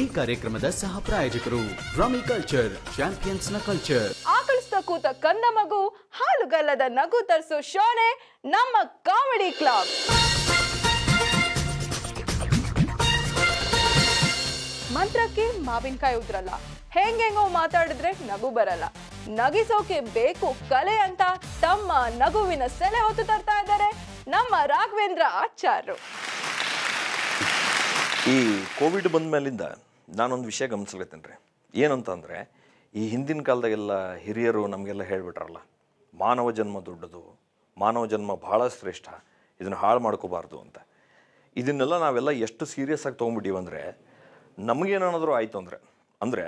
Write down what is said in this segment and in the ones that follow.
ಈ ಕಾರ್ಯಕ್ರಮದ ಸಹ ಪ್ರಾಯೋಜಕರು ರಮಿ ಕಲ್ಚರ್ ಚಾಂಪಿಯನ್ಸ್ ನ ಕಲ್ಚರ್ ಆಕಳಿಸ್ತ ಕೂತ ಕಂದ ಮಗು ಹಾಲುಗಲ್ಲದ ನಗು ತರಿಸೋ ಶೋನೆ ನಮ್ಮ ಕಾಮಿಡಿ ಕ್ಲಬ್ ಮಂತ್ರಕ್ಕೆ ಮಾವಿನಕಾಯಿ ಉದ್ರಲ್ಲ ಹೆಂಗೆಂಗೋ ಮಾತಾಡಿದ್ರೆ ನಗು ಬರಲ್ಲ ನಗಿಸೋಕೆ ಬೇಕು ಕಲೆ ಅಂತ ತಮ್ಮ ನಗುವಿನ ಸೆಲೆ ಹೊತ್ತು ತರ್ತಾ ಇದ್ದಾರೆ ನಮ್ಮ ರಾಘವೇಂದ್ರ ಆಚಾರ್ಯರು ಈ ಕೋವಿಡ್ ಬಂದ ಮೇಲಿಂದ ನಾನೊಂದು ವಿಷಯ ಗಮನಿಸ್ಲತ್ತೇನೆ ರೀ ಏನಂತಂದರೆ ಈ ಹಿಂದಿನ ಕಾಲದಾಗೆಲ್ಲ ಹಿರಿಯರು ನಮಗೆಲ್ಲ ಹೇಳಿಬಿಟ್ರಲ್ಲ ಮಾನವ ಜನ್ಮ ದೊಡ್ಡದು ಮಾನವ ಜನ್ಮ ಭಾಳ ಶ್ರೇಷ್ಠ ಇದನ್ನು ಹಾಳು ಮಾಡ್ಕೋಬಾರ್ದು ಅಂತ ಇದನ್ನೆಲ್ಲ ನಾವೆಲ್ಲ ಎಷ್ಟು ಸೀರಿಯಸ್ ಆಗಿ ಅಂದರೆ ನಮಗೇನಾದರೂ ಆಯಿತು ಅಂದರೆ ಅಂದರೆ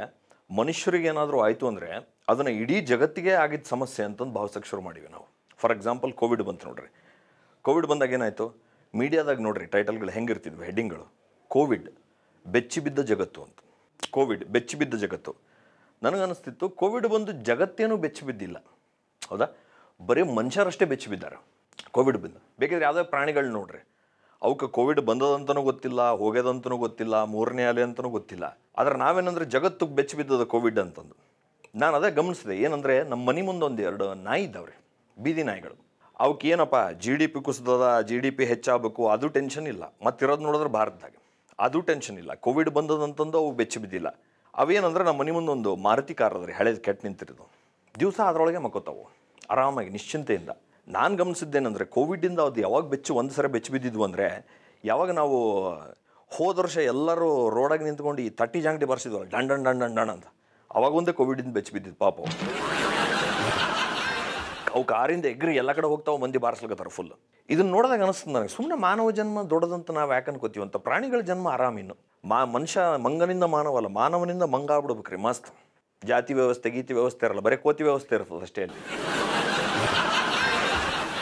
ಮನುಷ್ಯರಿಗೆ ಆಯಿತು ಅಂದರೆ ಅದನ್ನು ಇಡೀ ಜಗತ್ತಿಗೆ ಆಗಿದ್ದ ಸಮಸ್ಯೆ ಅಂತಂದು ಭಾವಿಸೋಕ್ಕೆ ಶುರು ಮಾಡೀವಿ ನಾವು ಫಾರ್ ಎಕ್ಸಾಂಪಲ್ ಕೋವಿಡ್ ಬಂತು ನೋಡ್ರಿ ಕೋವಿಡ್ ಬಂದಾಗ ಏನಾಯಿತು ಮೀಡಿಯಾದಾಗ ನೋಡ್ರಿ ಟೈಟಲ್ಗಳು ಹೆಂಗಿರ್ತಿದ್ವು ಹೆಡ್ಡಿಂಗ್ಗಳು ಕೋವಿಡ್ ಬಿದ್ದ ಜಗತ್ತು ಅಂತ ಕೋವಿಡ್ ಬಿದ್ದ ಜಗತ್ತು ನನಗನ್ನಿಸ್ತಿತ್ತು ಕೋವಿಡ್ ಬಂದು ಜಗತ್ತೇನು ಬಿದ್ದಿಲ್ಲ ಹೌದಾ ಬರೀ ಮನುಷ್ಯರಷ್ಟೇ ಬೆಚ್ಚಿಬಿದ್ದಾರೆ ಕೋವಿಡ್ ಬಂದು ಬೇಕಿದ್ರೆ ಯಾವುದೇ ಪ್ರಾಣಿಗಳು ನೋಡ್ರಿ ಅವಕ್ಕೆ ಕೋವಿಡ್ ಬಂದದಂತನೂ ಗೊತ್ತಿಲ್ಲ ಹೋಗ್ಯದಂತನೂ ಗೊತ್ತಿಲ್ಲ ಮೂರನೇ ಅಲೆ ಅಂತನೂ ಗೊತ್ತಿಲ್ಲ ಆದರೆ ನಾವೇನಂದ್ರೆ ಜಗತ್ತಿಗೆ ಬೆಚ್ಚಿ ಬಿದ್ದದ ಕೋವಿಡ್ ಅಂತಂದು ನಾನು ಅದೇ ಗಮನಿಸಿದೆ ಏನಂದರೆ ನಮ್ಮ ಮನೆ ಮುಂದೆ ಒಂದು ಎರಡು ನಾಯಿ ಇದ್ದಾವ್ರಿ ಬೀದಿ ನಾಯಿಗಳು ಅವಕ್ಕೆ ಜಿ ಡಿ ಪಿ ಕುಸಿದದ ಜಿ ಡಿ ಪಿ ಹೆಚ್ಚಾಗಬೇಕು ಅದು ಟೆನ್ಷನ್ ಇಲ್ಲ ಮತ್ತಿರೋದು ನೋಡಿದ್ರೆ ಭಾರತದಾಗ ಅದು ಟೆನ್ಷನ್ ಇಲ್ಲ ಕೋವಿಡ್ ಬಂದದಂತಂದು ಅವು ಬೆಚ್ಚಿ ಬಿದ್ದಿಲ್ಲ ಅವೇನಂದ್ರೆ ನಮ್ಮ ಮನೆ ಮುಂದೊಂದು ಮಾರುತಿ ಕಾರ್ ಅದ್ರಿ ಹಳೇದು ಕೆಟ್ಟ ನಿಂತಿರೋದು ದಿವಸ ಅದರೊಳಗೆ ಮಕ್ಕೋತಾವು ಆರಾಮಾಗಿ ನಿಶ್ಚಿಂತೆಯಿಂದ ನಾನು ಗಮನಿಸಿದ್ದೇನೆಂದರೆ ಕೋವಿಡಿಂದ ಅದು ಯಾವಾಗ ಬೆಚ್ಚು ಒಂದು ಸರಿ ಬೆಚ್ಚು ಬಿದ್ದಿದ್ವು ಅಂದರೆ ಯಾವಾಗ ನಾವು ಹೋದ ವರ್ಷ ಎಲ್ಲರೂ ರೋಡಾಗಿ ನಿಂತ್ಕೊಂಡು ಈ ತಟ್ಟಿ ಜಾಂಗಡಿ ಬರ್ಸಿದ್ವಲ್ಲ ಡಂಡ್ ಡಂಡ್ ಡಂಡ್ ಡಂಡ್ ಅಂತ ಅವಾಗೊಂದೇ ಕೋವಿಡಿಂದ ಬೆಚ್ಚಿ ಬಿದ್ದಿದ್ದು ಪಾಪ ಅವು ಕಾರಿಂದ ಎಗ್ರಿ ಎಲ್ಲ ಕಡೆ ಹೋಗ್ತಾವೆ ಮಂದಿ ಬಾರಿಸ್ಲಿಕ್ಕೆ ಫುಲ್ ಇದನ್ನು ನೋಡಿದಾಗ ಅನಿಸ್ತದೆ ನನಗೆ ಸುಮ್ಮನೆ ಮಾನವ ಜನ್ಮ ದೊಡ್ಡದಂತ ನಾವು ಯಾಕೆ ಅಂತ ಪ್ರಾಣಿಗಳ ಜನ್ಮ ಇನ್ನು ಮಾ ಮನುಷ್ಯ ಮಂಗನಿಂದ ಮಾನವ ಅಲ್ಲ ಮಾನವನಿಂದ ಮಂಗ ಆಗ್ಬಿಡ್ಬೇಕ್ರಿ ಮಸ್ತ್ ಜಾತಿ ವ್ಯವಸ್ಥೆ ಗೀತಿ ವ್ಯವಸ್ಥೆ ಇರಲ್ಲ ಬರೀ ಕೋತಿ ವ್ಯವಸ್ಥೆ ಇರ್ತದೆ ಅಷ್ಟೇ ಅಲ್ಲಿ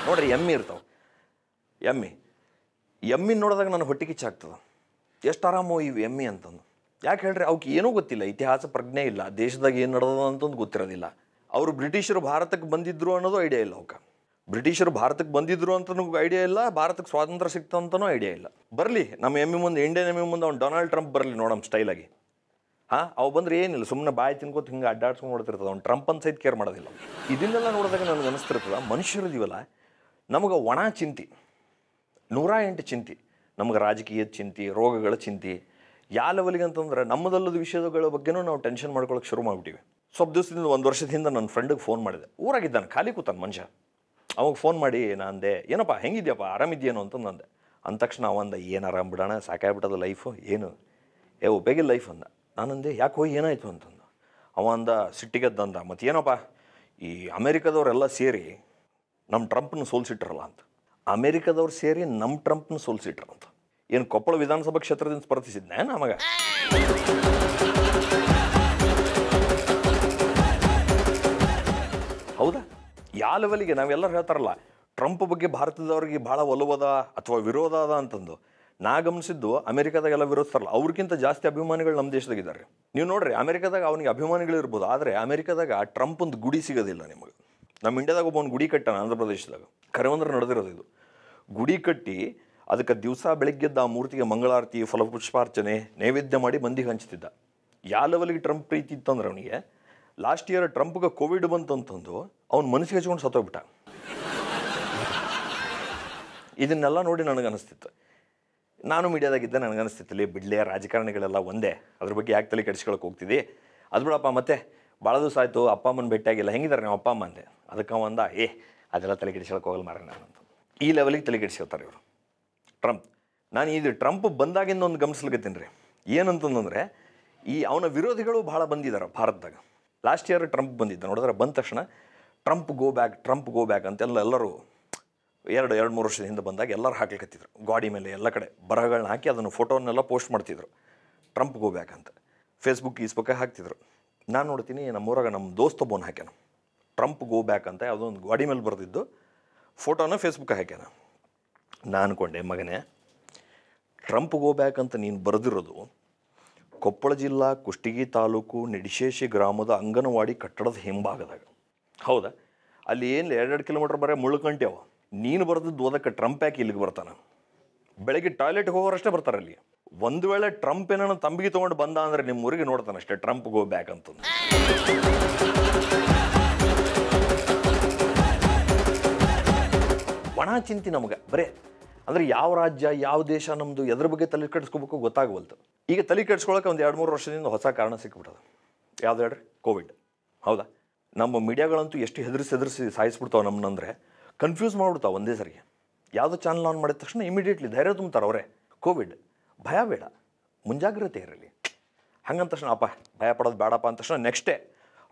ನೋಡ್ರಿ ಎಮ್ಮಿ ಇರ್ತಾವೆ ಎಮ್ಮಿ ಎಮ್ಮಿ ನೋಡಿದಾಗ ನಾನು ಹೊಟ್ಟೆ ಕಿಚ್ಚಾಗ್ತದೆ ಎಷ್ಟು ಆರಾಮೋ ಇವು ಎಮ್ಮಿ ಅಂತಂದು ಯಾಕೆ ಹೇಳ್ರಿ ಅವಕ್ಕೆ ಏನೂ ಗೊತ್ತಿಲ್ಲ ಇತಿಹಾಸ ಪ್ರಜ್ಞೆ ಇಲ್ಲ ದೇಶದಾಗ ಏನು ನಡೆದ ಅಂತಂದು ಗೊತ್ತಿರೋದಿಲ್ಲ ಅವರು ಬ್ರಿಟಿಷರು ಭಾರತಕ್ಕೆ ಬಂದಿದ್ರು ಅನ್ನೋದು ಐಡಿಯಾ ಇಲ್ಲ ಅವಕ್ಕೆ ಬ್ರಿಟಿಷರು ಭಾರತಕ್ಕೆ ಬಂದಿದ್ರು ಅಂತ ಐಡಿಯಾ ಇಲ್ಲ ಭಾರತಕ್ಕೆ ಸ್ವಾತಂತ್ರ್ಯ ಸಿಕ್ತು ಅಂತನೂ ಐಡಿಯಾ ಇಲ್ಲ ಬರಲಿ ನಮ್ಮ ಎ ಮುಂದೆ ಇಂಡಿಯನ್ ಎ ಮುಂದೆ ಅವ್ನು ಡೊನಾಲ್ಡ್ ಟ್ರಂಪ್ ಬರಲಿ ನೋಡಮ್ ಸ್ಟೈಲಾಗಿ ಹಾಂ ಅವು ಬಂದರೆ ಏನಿಲ್ಲ ಸುಮ್ಮನೆ ಬಾಯಿ ತಿನ್ಕೋತ ಹಿಂಗೆ ಅಡ್ಡಾಡ್ಸ್ಕೊಂಡು ನೋಡ್ತಿರ್ತದೆ ಅವ್ನು ಟ್ರಂಪ್ ಅಂತ ಸಹಿತ ಕೇರ್ ಮಾಡೋದಿಲ್ಲ ಇದನ್ನೆಲ್ಲ ನೋಡಿದಾಗ ನನಗೆ ಮನುಷ್ಯರು ಮನುಷ್ಯರದಿವಲ್ಲ ನಮಗೆ ಒಣ ಚಿಂತಿ ನೂರ ಎಂಟು ಚಿಂತಿ ನಮಗೆ ರಾಜಕೀಯದ ಚಿಂತೆ ರೋಗಗಳ ಚಿಂತೆ ಯಾವ ಲೆವೆಲ್ಗೆ ಅಂತಂದ್ರೆ ನಮ್ಮದಲ್ಲದ ವಿಷಯಗಳ ಬಗ್ಗೆನೂ ನಾವು ಟೆನ್ಷನ್ ಮಾಡ್ಕೊಳಕ್ಕೆ ಶುರು ಮಾಡಿಬಿಟ್ಟಿವಿ ಸ್ವಲ್ಪ ದಿವಸದಿಂದ ಒಂದು ವರ್ಷದಿಂದ ನನ್ನ ಫ್ರೆಂಡಿಗೆ ಫೋನ್ ಮಾಡಿದೆ ಊರಾಗಿದ್ದಾನೆ ಖಾಲಿ ಕೂತಾನೆ ಮನುಷ್ಯ ಅವಾಗ ಫೋನ್ ಮಾಡಿ ನಂದೆ ಏನಪ್ಪ ಹೆಂಗಿದ್ಯಪ್ಪ ಆರಾಮಿದ್ಯೇನು ಅಂತಂದು ಅಂದೆ ಅಂದ ತಕ್ಷಣ ಅವಂದ ಏನು ಆರಾಮ್ ಬಿಡೋಣ ಸಾಕಾಗ್ಬಿಟ್ಟದ ಲೈಫು ಏನು ಏ ಉಪಯೋಗಿಲ್ಲ ಲೈಫ್ ಅಂದ ನಾನಂದೆ ಯಾಕೆ ಹೋಗಿ ಏನಾಯಿತು ಅಂತಂದು ಅವ ಅಂದ ಸಿಟ್ಟಿಗೆದ್ದಂದ ಮತ್ತು ಏನಪ್ಪ ಈ ಅಮೇರಿಕದವರೆಲ್ಲ ಸೇರಿ ನಮ್ಮ ಟ್ರಂಪ್ನ ಸೋಲ್ಸಿಟ್ರಲ್ಲ ಅಂತ ಅಮೇರಿಕದವ್ರು ಸೇರಿ ನಮ್ಮ ಟ್ರಂಪ್ನ ಸೋಲ್ಸಿಟ್ರ ಅಂತ ಏನು ಕೊಪ್ಪಳ ವಿಧಾನಸಭಾ ಕ್ಷೇತ್ರದಿಂದ ಸ್ಪರ್ಧಿಸಿದ್ದೆ ನಮಗೆ ಯಾವ ಲೆವೆಲ್ಗೆ ನಾವೆಲ್ಲರೂ ಹೇಳ್ತಾರಲ್ಲ ಟ್ರಂಪ್ ಬಗ್ಗೆ ಭಾರತದವ್ರಿಗೆ ಭಾಳ ಒಲವದ ಅಥವಾ ವಿರೋಧ ಅದ ಅಂತಂದು ನಾ ಗಮನಿಸಿದ್ದು ಎಲ್ಲ ವಿರೋಧಿಸ್ತಾರಲ್ಲ ಅವ್ರಿಗಿಂತ ಜಾಸ್ತಿ ಅಭಿಮಾನಿಗಳು ನಮ್ಮ ದೇಶದಾಗಿದ್ದಾರೆ ನೀವು ನೋಡ್ರಿ ಅಮೆರಿಕದಾಗ ಅವನಿಗೆ ಅಭಿಮಾನಿಗಳು ಇರ್ಬೋದು ಆದರೆ ಅಮೆರಿಕಾದಾಗ ಟ್ರಂಪ್ ಒಂದು ಗುಡಿ ಸಿಗೋದಿಲ್ಲ ನಿಮಗೆ ನಮ್ಮ ಇಂಡಿಯಾದಾಗ ಒಬ್ಬ ಒಂದು ಗುಡಿ ಕಟ್ಟಾನ ಆಂಧ್ರ ಪ್ರದೇಶದಾಗ ಕರೆವಂದ್ರೆ ನಡೆದಿರೋದು ಇದು ಗುಡಿ ಕಟ್ಟಿ ಅದಕ್ಕೆ ದಿವಸ ಬೆಳಗ್ಗೆದ್ದ ಆ ಮೂರ್ತಿಗೆ ಮಂಗಳಾರತಿ ಫಲಪುಷ್ಪಾರ್ಚನೆ ನೈವೇದ್ಯ ಮಾಡಿ ಮಂದಿಗೆ ಹಂಚ್ತಿದ್ದ ಯಾವ ಲೆವೆಲ್ಗೆ ಟ್ರಂಪ್ ಪ್ರೀತಿ ಇತ್ತಂದ್ರೆ ಅವನಿಗೆ ಲಾಸ್ಟ್ ಇಯರ್ ಟ್ರಂಪ್ಗೆ ಕೋವಿಡ್ ಬಂತಂತಂದು ಅವ್ನ ಮನಸ್ಸಿಗೆ ಹಚ್ಕೊಂಡು ಸತ್ತೋಗ್ಬಿಟ್ಟ ಇದನ್ನೆಲ್ಲ ನೋಡಿ ನನಗನ್ನಿಸ್ತಿತ್ತು ನಾನು ಮೀಡಿಯಾದಾಗಿದ್ದೆ ಇಲ್ಲಿ ಬಿಡ್ಲೆ ರಾಜಕಾರಣಿಗಳೆಲ್ಲ ಒಂದೇ ಅದ್ರ ಬಗ್ಗೆ ಯಾಕೆ ತಲೆ ಕೆಡಿಸ್ಕೊಳಕ್ಕೆ ಹೋಗ್ತಿದ್ದಿ ಅದು ಬಿಡಪ್ಪ ಮತ್ತೆ ಭಾಳ ದಿವಸ ಆಯಿತು ಅಪ್ಪ ಅಮ್ಮನ ಭೇಟಿಯಾಗಿಲ್ಲ ಹೆಂಗಿದ್ದಾರೆ ನಮ್ಮ ಅಪ್ಪ ಅಮ್ಮ ಅಂದೆ ಅದಕ್ಕೆ ಒಂದ ಏ ಅದೆಲ್ಲ ತಲೆ ಕೆಡಿಸ್ಕೊಳಕ್ಕೆ ಹೋಗಲ್ಲ ಮಾರ ನಾನು ಈ ಲೆವೆಲಿಗೆ ತಲೆ ಕೆಡಿಸ್ಕೊಳ್ತಾರೆ ಇವರು ಟ್ರಂಪ್ ನಾನು ಇದು ಟ್ರಂಪ್ ಬಂದಾಗಿಂದ ಒಂದು ಗಮನಿಸ್ಲಿಕ್ಕೆ ರೀ ಏನಂತಂದ್ರೆ ಈ ಅವನ ವಿರೋಧಿಗಳು ಭಾಳ ಬಂದಿದ್ದಾರೆ ಭಾರತದಾಗ ಲಾಸ್ಟ್ ಇಯರ್ ಟ್ರಂಪ್ ಬಂದಿದ್ದ ನೋಡಿದ್ರೆ ಬಂದ ತಕ್ಷಣ Trump go back Trump go back ಅಂತೆಲ್ಲ ಎಲ್ಲರೂ ಎರಡು ಎರಡು ಮೂರು ವರ್ಷದ ಹಿಂದೆ ಬಂದಾಗ ಎಲ್ಲರೂ ಹಾಕ್ಲಿಕ್ಕತ್ತಿದ್ರು ಗಾಡಿ ಮೇಲೆ ಎಲ್ಲ ಕಡೆ ಬರಹಗಳನ್ನ ಹಾಕಿ ಅದನ್ನು ಫೋಟೋನೆಲ್ಲ ಪೋಸ್ಟ್ ಮಾಡ್ತಿದ್ರು ಟ್ರಂಪ್ ಗೋ ಬ್ಯಾಕ್ ಅಂತ ಫೇಸ್ಬುಕ್ ಈಸ್ಬುಕ್ಕೆ ಹಾಕ್ತಿದ್ರು ನಾನು ನೋಡ್ತೀನಿ ನಮ್ಮೂರಾಗ ನಮ್ಮ ದೋಸ್ತ ಬೋನ್ ಹಾಕ್ಯಾನ ಟ್ರಂಪ್ ಗೋ ಬ್ಯಾಕ್ ಅಂತ ಯಾವುದೋ ಒಂದು ಗಾಡಿ ಮೇಲೆ ಬರೆದಿದ್ದು ಫೋಟೋನ ಫೇಸ್ಬುಕ್ಕೆ ಹಾಕ್ಯಾನ ನಾನು ಅಂದ್ಕೊಂಡೆ ಮಗನೇ ಟ್ರಂಪ್ ಗೋ ಬ್ಯಾಕ್ ಅಂತ ನೀನು ಬರೆದಿರೋದು ಕೊಪ್ಪಳ ಜಿಲ್ಲಾ ಕುಷ್ಟಗಿ ತಾಲೂಕು ನಿಡಿಶೇಷಿ ಗ್ರಾಮದ ಅಂಗನವಾಡಿ ಕಟ್ಟಡದ ಹಿಂಭಾಗದಾಗ ಹೌದಾ ಅಲ್ಲಿ ಏನು ಎರಡೆರಡು ಕಿಲೋಮೀಟ್ರ್ ಬರೀ ಮುಳ್ಳು ಅವ ನೀನು ಬರೆದಿದ್ದು ಓದಕ್ಕೆ ಟ್ರಂಪ್ ಯಾಕೆ ಇಲ್ಲಿಗೆ ಬರ್ತಾನೆ ಬೆಳಗ್ಗೆ ಟಾಯ್ಲೆಟ್ ಹೋಗೋರಷ್ಟೇ ಬರ್ತಾರೆ ಅಲ್ಲಿ ಒಂದು ವೇಳೆ ಟ್ರಂಪ್ ಏನೋ ತಂಬಿಗೆ ತೊಗೊಂಡು ಬಂದ ಅಂದರೆ ನಿಮ್ಮ ಊರಿಗೆ ನೋಡ್ತಾನೆ ಅಷ್ಟೇ ಟ್ರಂಪ್ ಗೋ ಬ್ಯಾಕ್ ಅಂತ ಒಣ ಚಿಂತೆ ನಮಗೆ ಬರೇ ಅಂದರೆ ಯಾವ ರಾಜ್ಯ ಯಾವ ದೇಶ ನಮ್ಮದು ಎದ್ರ ಬಗ್ಗೆ ತಲೆ ಕೆಡಿಸ್ಕೋಬೇಕು ಗೊತ್ತಾಗವಲ್ತು ಈಗ ತಲೆ ಕೆಡಿಸ್ಕೊಳಕ್ಕೆ ಒಂದು ಎರಡು ಮೂರು ವರ್ಷದಿಂದ ಹೊಸ ಕಾರಣ ಸಿಕ್ಕಿಬಿಟ್ಟದ ಯಾವ್ದು ಹೇಳ್ರಿ ಕೋವಿಡ್ ಹೌದಾ ನಮ್ಮ ಮೀಡಿಯಾಗಳಂತೂ ಎಷ್ಟು ಹೆದರಿಸಿ ಹೆದರಿಸಿ ಸಾಯಿಸ್ಬಿಡ್ತಾವೆ ನಮ್ಮನ್ನಂದರೆ ಕನ್ಫ್ಯೂಸ್ ಮಾಡಿಬಿಡ್ತಾವೆ ಒಂದೇ ಸರಿಗೆ ಯಾವುದೋ ಚಾನಲ್ ಆನ್ ಮಾಡಿದ ತಕ್ಷಣ ಇಮಿಡಿಯೇಟ್ಲಿ ಧೈರ್ಯ ತುಂಬ್ತಾರೆ ಅವರೇ ಕೋವಿಡ್ ಭಯ ಬೇಡ ಮುಂಜಾಗ್ರತೆ ಇರಲಿ ಹಂಗಂದ ತಕ್ಷಣ ಅಪ್ಪ ಭಯ ಪಡೋದು ಬೇಡಪ್ಪ ಅಂದ ತಕ್ಷಣ ನೆಕ್ಸ್ಟೇ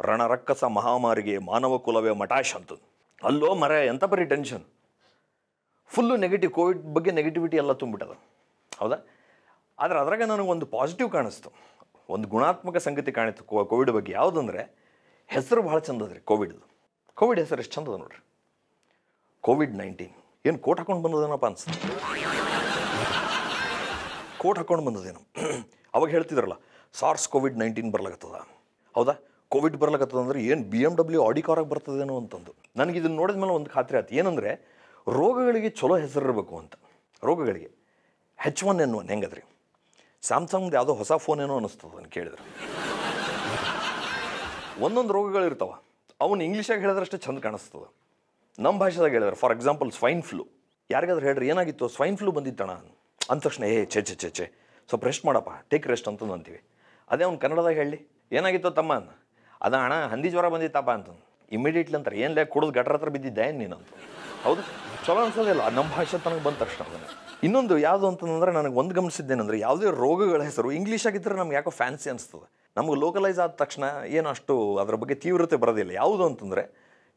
ರಣರಕ್ಕಸ ಮಹಾಮಾರಿಗೆ ಮಾನವ ಕುಲವೇ ಮಟಾಶ್ ಅಂತದ್ದು ಅಲ್ಲೋ ಮರೆ ಎಂಥ ಬರೀ ಟೆನ್ಷನ್ ಫುಲ್ಲು ನೆಗೆಟಿವ್ ಕೋವಿಡ್ ಬಗ್ಗೆ ನೆಗೆಟಿವಿಟಿ ಎಲ್ಲ ತುಂಬಿಟ್ಟದ ಹೌದಾ ಆದರೆ ಅದ್ರಾಗ ನನಗೆ ಒಂದು ಪಾಸಿಟಿವ್ ಕಾಣಿಸ್ತು ಒಂದು ಗುಣಾತ್ಮಕ ಸಂಗತಿ ಕಾಣಿತು ಕೋವಿಡ್ ಬಗ್ಗೆ ಯಾವುದಂದ್ರೆ ಹೆಸರು ಭಾಳ ಚಂದದ್ರಿ ಕೋವಿಡ್ದು ಕೋವಿಡ್ ಹೆಸರು ಎಷ್ಟು ಚಂದದ ನೋಡ್ರಿ ಕೋವಿಡ್ ನೈನ್ಟೀನ್ ಏನು ಕೋಟ್ ಹಾಕೊಂಡು ಬಂದದೇನಪ್ಪ ಅನ್ಸುತ್ತೆ ಕೋಟ್ ಹಾಕೊಂಡು ಬಂದದೇನು ಅವಾಗ ಹೇಳ್ತಿದ್ರಲ್ಲ ಸಾರ್ಸ್ ಕೋವಿಡ್ ನೈನ್ಟೀನ್ ಬರ್ಲಾಗತ್ತದ ಹೌದಾ ಕೋವಿಡ್ ಬರ್ಲಾಗತ್ತದ ಅಂದ್ರೆ ಏನು ಬಿ ಎಮ್ ಡಬ್ಲ್ಯೂ ಆಡಿ ಕಾರಾಗಿ ಬರ್ತದೇನೋ ಅಂತಂದು ನನಗೆ ಇದನ್ನು ನೋಡಿದ ಮೇಲೆ ಒಂದು ಖಾತ್ರಿ ಆಯ್ತು ಏನಂದರೆ ರೋಗಗಳಿಗೆ ಚಲೋ ಹೆಸರಿರಬೇಕು ಅಂತ ರೋಗಗಳಿಗೆ ಹೆಚ್ ಒನ್ ಎನ್ ಒನ್ ಹೆಂಗದ್ರಿ ಸ್ಯಾಮ್ಸಂಗ್ದು ಯಾವುದೋ ಹೊಸ ಫೋನ್ ಏನೋ ಅಂತ ಕೇಳಿದ್ರೆ ಒಂದೊಂದು ರೋಗಗಳು ಇರ್ತಾವ ಅವನು ಇಂಗ್ಲೀಷಾಗಿ ಹೇಳಿದ್ರಷ್ಟೇ ಚಂದ ಕಾಣಿಸ್ತದೆ ನಮ್ಮ ಭಾಷೆದಾಗ ಹೇಳಿದ್ರೆ ಫಾರ್ ಎಕ್ಸಾಂಪಲ್ ಸ್ವೈನ್ ಫ್ಲೂ ಯಾರಿಗಾದ್ರೂ ಹೇಳ್ರಿ ಏನಾಗಿತ್ತು ಸ್ವೈನ್ ಫ್ಲೂ ಬಂದಿತ್ತಣ ಅಂದ ತಕ್ಷಣ ಏ ಛೆ ಛೆ ಛೆ ಛೆ ಸ್ವಲ್ಪ ರೆಸ್ಟ್ ಮಾಡಪ್ಪ ಟೇಕ್ ರೆಸ್ಟ್ ಅಂತಂದು ಅಂತೀವಿ ಅದೇ ಅವ್ನು ಕನ್ನಡದಾಗ ಹೇಳಿ ಏನಾಗಿತ್ತು ತಮ್ಮ ಅನ್ನ ಅದ ಅಣ್ಣ ಹಂದಿ ಜ್ವರ ಬಂದಿತ್ತಪ್ಪ ಅಂತ ಇಮಿಡಿಯೇಟ್ಲಿ ಅಂತಾರೆ ಲೇ ಕುಡಿದು ಗಟ್ರ ಹತ್ರ ಬಿದ್ದಿದ್ದೆ ಅಂತ ಹೌದು ಚಲೋ ಅನ್ಸೋದಿಲ್ಲ ನಮ್ಮ ಭಾಷೆ ತನಗೆ ಬಂದ ತಕ್ಷಣ ಅದನ್ನು ಇನ್ನೊಂದು ಯಾವುದು ಅಂತಂದ್ರೆ ನನಗೆ ಒಂದು ಗಮನಿಸಿದ್ದೇನೆಂದರೆ ಯಾವುದೇ ರೋಗಗಳ ಹೆಸರು ಇಂಗ್ಲೀಷ್ ಆಗಿದ್ದರೆ ನಮ್ಗೆ ಯಾಕೋ ಫ್ಯಾನ್ಸಿ ಅನಿಸ್ತದೆ ನಮಗೆ ಲೋಕಲೈಸ್ ಆದ ತಕ್ಷಣ ಏನು ಅಷ್ಟು ಅದರ ಬಗ್ಗೆ ತೀವ್ರತೆ ಬರೋದಿಲ್ಲ ಯಾವುದು ಅಂತಂದರೆ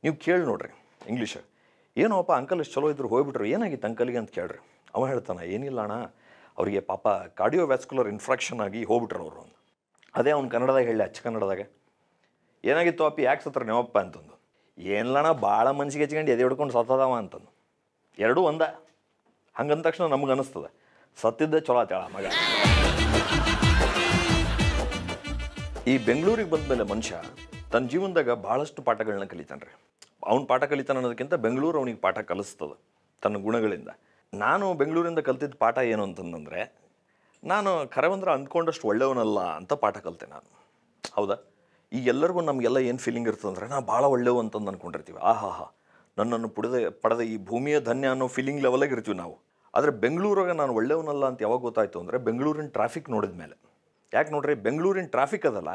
ನೀವು ಕೇಳಿ ನೋಡ್ರಿ ಇಂಗ್ಲೀಷ್ ಏನೋಪ್ಪ ಅಂಕಲ್ ಎಷ್ಟು ಚಲೋ ಇದ್ರು ಹೋಗ್ಬಿಟ್ರು ಏನಾಗಿತ್ತು ಅಂಕಲಿಗೆ ಅಂತ ಕೇಳ್ರಿ ಅವ ಹೇಳ್ತಾನೆ ಏನಿಲ್ಲ ಅಣ್ಣ ಅವರಿಗೆ ಪಾಪ ವ್ಯಾಸ್ಕುಲರ್ ಇನ್ಫ್ರಾಕ್ಷನ್ ಆಗಿ ಹೋಗ್ಬಿಟ್ರು ಅವರು ಒಂದು ಅದೇ ಅವ್ನು ಕನ್ನಡದಾಗ ಹೇಳಿ ಅಚ್ಚ ಕನ್ನಡದಾಗ ಏನಾಗಿತ್ತು ಅಪ್ಪ ಯಾಕೆ ಸತ್ರ ನೆವಪ್ಪ ಅಂತಂದು ಏನಿಲ್ಲಣ್ಣ ಭಾಳ ಮನ್ಸಿಗೆ ಹಚ್ಕೊಂಡು ಎದೆ ಹಿಡ್ಕೊಂಡು ಸತ್ತದವ ಅಂತಂದು ಎರಡೂ ಒಂದ ಹಂಗಂದ ತಕ್ಷಣ ನಮ್ಗೆ ಅನಿಸ್ತದೆ ಸತ್ತಿದ್ದೆ ಚಲೋ ಆತೇಳ ಮಗ ಈ ಬೆಂಗಳೂರಿಗೆ ಬಂದ ಮೇಲೆ ಮನುಷ್ಯ ತನ್ನ ಜೀವನದಾಗ ಭಾಳಷ್ಟು ಪಾಠಗಳನ್ನ ಕಲಿತಾನ್ರಿ ಅವ್ನು ಪಾಠ ಕಲಿತಾನೆ ಅನ್ನೋದಕ್ಕಿಂತ ಬೆಂಗಳೂರು ಅವನಿಗೆ ಪಾಠ ಕಲಿಸ್ತದೆ ತನ್ನ ಗುಣಗಳಿಂದ ನಾನು ಬೆಂಗಳೂರಿಂದ ಕಲ್ತಿದ್ದ ಪಾಠ ಏನು ಅಂತಂದರೆ ನಾನು ಬಂದ್ರೆ ಅಂದ್ಕೊಂಡಷ್ಟು ಒಳ್ಳೆಯವನಲ್ಲ ಅಂತ ಪಾಠ ಕಲಿತೆ ನಾನು ಹೌದಾ ಈ ಎಲ್ಲರಿಗೂ ನಮಗೆಲ್ಲ ಏನು ಫೀಲಿಂಗ್ ಇರ್ತದಂದ್ರೆ ನಾ ಭಾಳ ಒಳ್ಳೆಯವು ಅಂತಂದು ಅಂದ್ಕೊಂಡಿರ್ತೀವಿ ಆಹಾ ಹಾ ನನ್ನನ್ನು ಪುಡಿದ ಪಡೆದ ಈ ಭೂಮಿಯ ಧನ್ಯ ಅನ್ನೋ ಫೀಲಿಂಗ್ ಲೆವೆಲಾಗಿ ಇರ್ತೀವಿ ನಾವು ಆದರೆ ಬೆಂಗಳೂರಾಗ ನಾನು ಒಳ್ಳೆಯವನಲ್ಲ ಅಂತ ಯಾವಾಗ ಗೊತ್ತಾಯಿತು ಅಂದರೆ ಬೆಂಗಳೂರಿನ ಟ್ರಾಫಿಕ್ ನೋಡಿದ ಮೇಲೆ ಯಾಕೆ ನೋಡ್ರಿ ಬೆಂಗಳೂರಿನ ಟ್ರಾಫಿಕ್ ಅದಲ್ಲ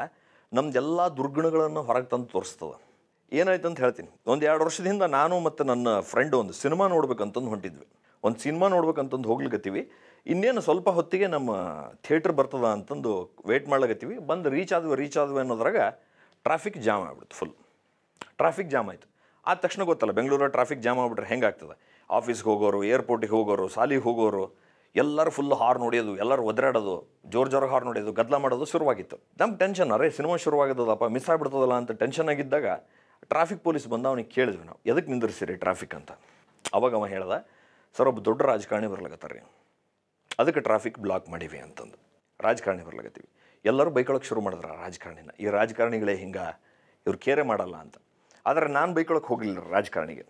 ನಮ್ದೆಲ್ಲ ದುರ್ಗುಣಗಳನ್ನು ಹೊರಗೆ ತಂದು ತೋರಿಸ್ತದೆ ಏನಾಯ್ತು ಅಂತ ಹೇಳ್ತೀನಿ ಒಂದು ಎರಡು ವರ್ಷದಿಂದ ನಾನು ಮತ್ತು ನನ್ನ ಫ್ರೆಂಡ್ ಒಂದು ಸಿನಿಮಾ ನೋಡ್ಬೇಕಂತಂದು ಹೊಂಟಿದ್ವಿ ಒಂದು ಸಿನಿಮಾ ನೋಡ್ಬೇಕಂತಂದು ಹೋಗ್ಲಿಕ್ಕತ್ತೀವಿ ಇನ್ನೇನು ಸ್ವಲ್ಪ ಹೊತ್ತಿಗೆ ನಮ್ಮ ಥಿಯೇಟ್ರ್ ಬರ್ತದ ಅಂತಂದು ವೇಟ್ ಮಾಡ್ಲಾಗತ್ತೀವಿ ಬಂದು ರೀಚ್ ಆದ್ವಿ ರೀಚ್ ಆದ್ವಿ ಅನ್ನೋದ್ರಾಗ ಟ್ರಾಫಿಕ್ ಜಾಮ್ ಆಗ್ಬಿಡ್ತು ಫುಲ್ ಟ್ರಾಫಿಕ್ ಜಾಮ್ ಆಯಿತು ಆದ ತಕ್ಷಣ ಗೊತ್ತಲ್ಲ ಬೆಂಗಳೂರು ಟ್ರಾಫಿಕ್ ಜಾಮ್ ಆಗ್ಬಿಟ್ರೆ ಆಗ್ತದೆ ಆಫೀಸ್ಗೆ ಹೋಗೋರು ಏರ್ಪೋರ್ಟಿಗೆ ಹೋಗೋರು ಸಾಲಿಗೆ ಹೋಗೋರು ಎಲ್ಲರೂ ಫುಲ್ ಹಾರ್ ನೋಡಿಯೋದು ಎಲ್ಲರೂ ಒದರಾಡೋದು ಜೋರು ಜೋರು ಹಾರ್ ನೋಡಿಯೋದು ಗದ್ದಲ ಮಾಡೋದು ಶುರುವಾಗಿತ್ತು ನಮ್ಮ ಟೆನ್ಷನ್ ಅರೇ ಸಿನಿಮಾ ಶುರುವಾಗದಲ್ಲಪ್ಪ ಮಿಸ್ ಆಗ್ಬಿಡ್ತದಲ್ಲ ಅಂತ ಟೆನ್ಷನ್ ಆಗಿದ್ದಾಗ ಟ್ರಾಫಿಕ್ ಪೊಲೀಸ್ ಬಂದು ಅವನಿಗೆ ಕೇಳಿದ್ವಿ ನಾವು ಎದಕ್ಕೆ ನಿಂದಿರ್ಸಿರಿ ಟ್ರಾಫಿಕ್ ಅಂತ ಅವಾಗ ಅವ ಹೇಳ್ದ ಸರ್ ಒಬ್ಬ ದೊಡ್ಡ ರಾಜಕಾರಣಿ ಬರ್ಲಾಗತ್ತಾರ್ರಿ ಅದಕ್ಕೆ ಟ್ರಾಫಿಕ್ ಬ್ಲಾಕ್ ಮಾಡಿವಿ ಅಂತಂದು ರಾಜಕಾರಣಿ ಬರ್ಲಾಗತ್ತೀವಿ ಎಲ್ಲರೂ ಬೈಕೊಳಕ್ಕೆ ಶುರು ಮಾಡಿದ್ರ ರಾಜಕಾರಣಿನ ಈ ರಾಜಕಾರಣಿಗಳೇ ಹಿಂಗೆ ಇವ್ರು ಕೇರೆ ಮಾಡಲ್ಲ ಅಂತ ಆದರೆ ನಾನು ಬೈಕೊಳಕ್ಕೆ ಹೋಗಲಿಲ್ಲ ರಾಜಕಾರಣಿಗೆ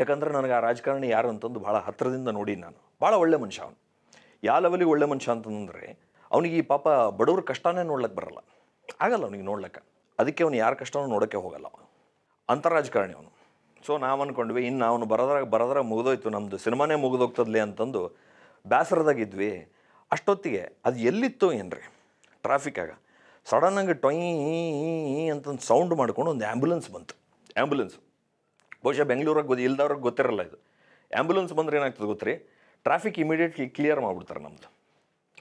ಯಾಕಂದರೆ ನನಗೆ ಆ ರಾಜಕಾರಣಿ ಯಾರು ಅಂತಂದು ಭಾಳ ಹತ್ತಿರದಿಂದ ನೋಡಿ ನಾನು ಭಾಳ ಒಳ್ಳೆ ಮನುಷ್ಯ ಅವನು ಯಾವ ಲೆವೆಲಿಗೆ ಒಳ್ಳೆ ಮನುಷ್ಯ ಅಂತಂದರೆ ಅವನಿಗೆ ಈ ಪಾಪ ಬಡವ್ರ ಕಷ್ಟನೇ ನೋಡ್ಲಕ್ಕೆ ಬರಲ್ಲ ಆಗಲ್ಲ ಅವನಿಗೆ ನೋಡ್ಲಕ್ಕೆ ಅದಕ್ಕೆ ಅವನು ಯಾರ ಕಷ್ಟನೂ ನೋಡೋಕ್ಕೆ ಹೋಗಲ್ಲ ಅವನು ಅಂತರಾಜಕಾರಣಿ ರಾಜಕಾರಣಿ ಅವನು ಸೊ ನಾವು ಅಂದ್ಕೊಂಡ್ವಿ ಇನ್ನು ಅವನು ಬರೋದ್ರಾಗ ಬರೋದ್ರಾಗ ಮುಗಿದೋಯ್ತು ನಮ್ಮದು ಸಿನಿಮಾನೇ ಮುಗಿದೋಗ್ತದ್ಲಿ ಅಂತಂದು ಬೇಸರದಾಗಿದ್ವಿ ಅಷ್ಟೊತ್ತಿಗೆ ಅದು ಎಲ್ಲಿತ್ತು ಏನ್ರಿ ಟ್ರಾಫಿಕ್ಕಾಗ ಸಡನ್ನಾಗಿ ಟೊಯ್ ಅಂತಂದು ಸೌಂಡ್ ಮಾಡ್ಕೊಂಡು ಒಂದು ಆ್ಯಂಬುಲೆನ್ಸ್ ಬಂತು ಆ್ಯಂಬುಲೆನ್ಸ್ ಬಹುಶಃ ಬೆಂಗಳೂರಾಗ ಗೊತ್ತಿ ಇಲ್ದವ್ರಿಗೆ ಗೊತ್ತಿರಲ್ಲ ಇದು ಆ್ಯಂಬುಲೆನ್ಸ್ ಬಂದ್ರೆ ಏನಾಗ್ತದೆ ಗೊತ್ತ್ರಿ ಟ್ರಾಫಿಕ್ ಇಮಿಡಿಯೇಟ್ಲಿ ಕ್ಲಿಯರ್ ಮಾಡಿಬಿಡ್ತಾರೆ ನಮ್ದು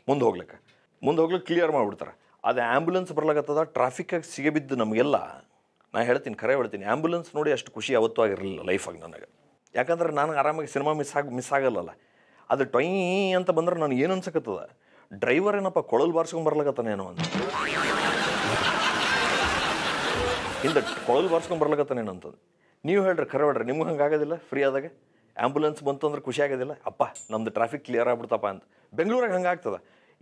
ಮುಂದೆ ಹೋಗ್ಲಿಕ್ಕೆ ಮುಂದೆ ಹೋಗ್ಲಿಕ್ಕೆ ಕ್ಲಿಯರ್ ಮಾಡಿಬಿಡ್ತಾರೆ ಅದು ಆ್ಯಂಬುಲೆನ್ಸ್ ಬರ್ಲಾಗತ್ತದ ಟ್ರಾಫಿಕ್ಕಾಗಿ ಸಿಗಬಿದ್ದು ನಮಗೆಲ್ಲ ನಾನು ಹೇಳ್ತೀನಿ ಖರೆ ಹೇಳ್ತೀನಿ ಆ್ಯಂಬುಲೆನ್ಸ್ ನೋಡಿ ಅಷ್ಟು ಖುಷಿ ಯಾವತ್ತೂ ಆಗಿರಲಿಲ್ಲ ಲೈಫಾಗಿ ನನಗೆ ಯಾಕಂದ್ರೆ ನಾನು ಆರಾಮಾಗಿ ಸಿನಿಮಾ ಮಿಸ್ ಆಗಿ ಮಿಸ್ ಆಗಲ್ಲಲ್ಲ ಅದು ಟೊಯ್ ಅಂತ ಬಂದ್ರೆ ನನಗೆ ಏನು ಅನ್ಸಕತ್ತದ ಡ್ರೈವರ್ ಏನಪ್ಪ ಕೊಳಲು ಬಾರಿಸ್ಕೊಂಡು ಬರ್ಲಾಗತ್ತಾನೇನೋ ಅಂತ ಹಿಂದೆ ಕೊಳಲು ಬಾರಿಸ್ಕೊಂಡು ಬರ್ಲಕತ್ತಾನೇನು ಅಂತಂದು ನೀವು ಹೇಳ್ರಿ ಖರೆ ಹೇಳ್ರಿ ನಿಮ್ಗೆ ಹಂಗೆ ಆಗೋದಿಲ್ಲ ಫ್ರೀ ಆದಾಗ ಆ್ಯಂಬುಲೆನ್ಸ್ ಬಂತು ಅಂದ್ರೆ ಖುಷಿ ಆಗೋದಿಲ್ಲ ಅಪ್ಪ ನಮ್ದು ಟ್ರಾಫಿಕ್ ಕ್ಲಿಯರ್ ಆಗ್ಬಿಡ್ತಪ್ಪ ಅಂತ ಬೆಂಗಳೂರಿಗೆ ಹಂಗೆ ಆಗ್ತದೆ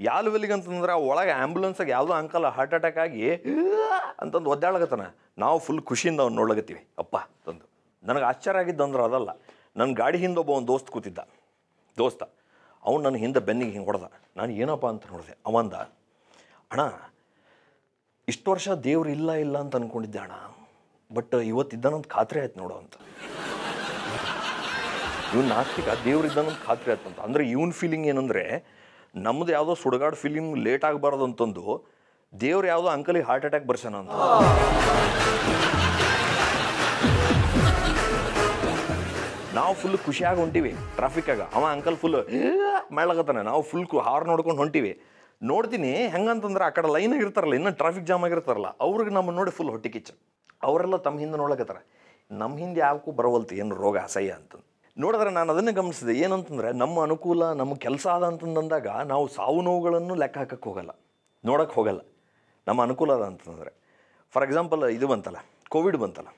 ಯಾವ ಲೆವೆಲ್ಗೆ ಅಂತಂದ್ರೆ ಒಳಗೆ ಆ್ಯಂಬುಲೆನ್ಸಾಗ ಯಾವುದೋ ಅಂಕಲ್ ಹಾರ್ಟ್ ಅಟ್ಯಾಕ್ ಆಗಿ ಅಂತಂದು ಒದ್ದಾಳಗತ್ತಾನೆ ನಾವು ಫುಲ್ ಖುಷಿಯಿಂದ ಅವ್ನು ನೋಡ್ಲಕತ್ತೀವಿ ಅಪ್ಪ ತಂದು ನನಗೆ ಆಶ್ಚರ್ಯ ಆಗಿದ್ದು ಅಂದ್ರೆ ಅದಲ್ಲ ನನ್ನ ಗಾಡಿ ಹಿಂದೆ ಒಬ್ಬ ಒಂದು ದೋಸ್ತ್ ಕೂತಿದ್ದ ದೋಸ್ತ ಅವನು ನನ್ನ ಹಿಂದೆ ಬೆನ್ನಿಗೆ ಹಿಂಗೆ ಹೊಡೆದ ನಾನು ಏನಪ್ಪ ಅಂತ ನೋಡಿದೆ ಅವಂದ ಅಣ್ಣ ಇಷ್ಟು ವರ್ಷ ದೇವ್ರು ಇಲ್ಲ ಇಲ್ಲ ಅಂತ ಅಂದ್ಕೊಂಡಿದ್ದೆ ಅಣ್ಣ ಬಟ್ ಇವತ್ತಿದ್ದಾನಂತ ಖಾತ್ರಿ ಆಯ್ತು ನೋಡು ಅಂತ ಇವ್ನು ನಾಸ್ತಿಕ ಇದ್ದಾನಂತ ಖಾತ್ರಿ ಆಯ್ತು ಅಂತ ಅಂದರೆ ಇವನ್ ಫೀಲಿಂಗ್ ಏನಂದರೆ ನಮ್ಮದು ಯಾವುದೋ ಸುಡಗಾಡ್ ಫೀಲಿಂಗ್ ಲೇಟ್ ಆಗಬಾರ್ದು ಅಂತಂದು ದೇವ್ರು ಯಾವುದೋ ಅಂಕಲಿಗೆ ಹಾರ್ಟ್ ಅಟ್ಯಾಕ್ ಬರ್ಸನ ಅಂತ ನಾವು ಫುಲ್ ಖುಷಿಯಾಗಿ ಹೊಂಟಿವಿ ಆಗ ಅವ ಅಂಕಲ್ ಫುಲ್ ಮಾಡ್ಲಾಕತ್ತಾನೆ ನಾವು ಫುಲ್ ಹಾರ್ ನೋಡ್ಕೊಂಡು ಹೊಂಟಿವಿ ನೋಡ್ತೀನಿ ಹೆಂಗಂತಂದ್ರೆ ಆ ಕಡೆ ಲೈನ್ ಇರ್ತಾರಲ್ಲ ಇನ್ನೂ ಟ್ರಾಫಿಕ್ ಜಾಮ್ ಆಗಿರ್ತಾರಲ್ಲ ಅವ್ರಿಗೆ ನಮ್ಮ ನೋಡಿ ಫುಲ್ ಹೊಟ್ಟೆ ಕಿಚ್ಚು ಅವರೆಲ್ಲ ತಮ್ಮ ಹಿಂದೆ ನೋಡಕತ್ತಾರ ನಮ್ಮ ಹಿಂದೆ ಯಾವಕ್ಕೂ ಬರವಲ್ತಿ ಏನು ರೋಗ ಅಸಹ್ಯ ಅಂತಂದು ನೋಡಿದ್ರೆ ನಾನು ಅದನ್ನೇ ಗಮನಿಸಿದೆ ಏನಂತಂದರೆ ನಮ್ಮ ಅನುಕೂಲ ನಮ್ಮ ಕೆಲಸ ಆದ ಅಂದಾಗ ನಾವು ಸಾವು ನೋವುಗಳನ್ನು ಲೆಕ್ಕ ಹಾಕಕ್ಕೆ ಹೋಗಲ್ಲ ನೋಡೋಕ್ಕೆ ಹೋಗಲ್ಲ ನಮ್ಮ ಅನುಕೂಲ ಅದ ಅಂತಂದರೆ ಫಾರ್ ಎಕ್ಸಾಂಪಲ್ ಇದು ಬಂತಲ್ಲ ಕೋವಿಡ್ ಬಂತಲ್ಲ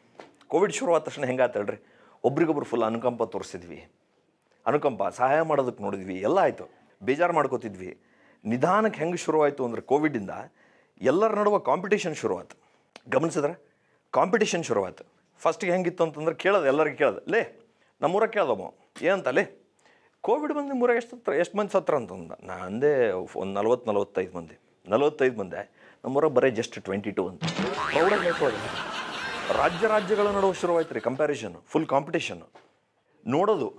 ಕೋವಿಡ್ ಶುರುವಾದ ತಕ್ಷಣ ಹೆಂಗೆ ಹೇಳ್ರಿ ಒಬ್ರಿಗೊಬ್ರು ಫುಲ್ ಅನುಕಂಪ ತೋರಿಸಿದ್ವಿ ಅನುಕಂಪ ಸಹಾಯ ಮಾಡೋದಕ್ಕೆ ನೋಡಿದ್ವಿ ಎಲ್ಲ ಆಯಿತು ಬೇಜಾರು ಮಾಡ್ಕೋತಿದ್ವಿ ನಿಧಾನಕ್ಕೆ ಹೆಂಗೆ ಶುರುವಾಯಿತು ಅಂದರೆ ಕೋವಿಡಿಂದ ಎಲ್ಲರ ನಡುವೆ ಕಾಂಪಿಟೇಷನ್ ಶುರುವಾಯ್ತು ಗಮನಿಸಿದ್ರೆ ಕಾಂಪಿಟೇಷನ್ ಶುರುವಾಯ್ತು ಫಸ್ಟಿಗೆ ಹೆಂಗಿತ್ತು ಅಂತಂದ್ರೆ ಕೇಳೋದು ಎಲ್ಲರಿಗೆ ಕೇಳೋದು ಲೇ ನಮ್ಮೂರಾಗ ಕೇಳ್ದಮ್ಮ ಏನಂತ ಲೇ ಕೋವಿಡ್ ಬಂದು ನಿಮ್ಮೂರಾಗ ಎಷ್ಟು ಹತ್ರ ಎಷ್ಟು ಮಂದಿ ಸತ್ರ ಅಂತಂದ ನಾ ಅಂದೆ ಒಂದು ನಲ್ವತ್ತು ನಲ್ವತ್ತೈದು ಮಂದಿ ನಲ್ವತ್ತೈದು ಮಂದಿ ನಮ್ಮೂರಾಗ ಬರೀ ಜಸ್ಟ್ ಟ್ವೆಂಟಿ ಟು ಅಂತ ರಾಜ್ಯ ರಾಜ್ಯಗಳ ನಡುವೆ ಶುರುವಾಯ್ತು ರೀ ಕಂಪ್ಯಾರಿಷನ್ ಫುಲ್ ಕಾಂಪಿಟೇಷನ್ ನೋಡೋದು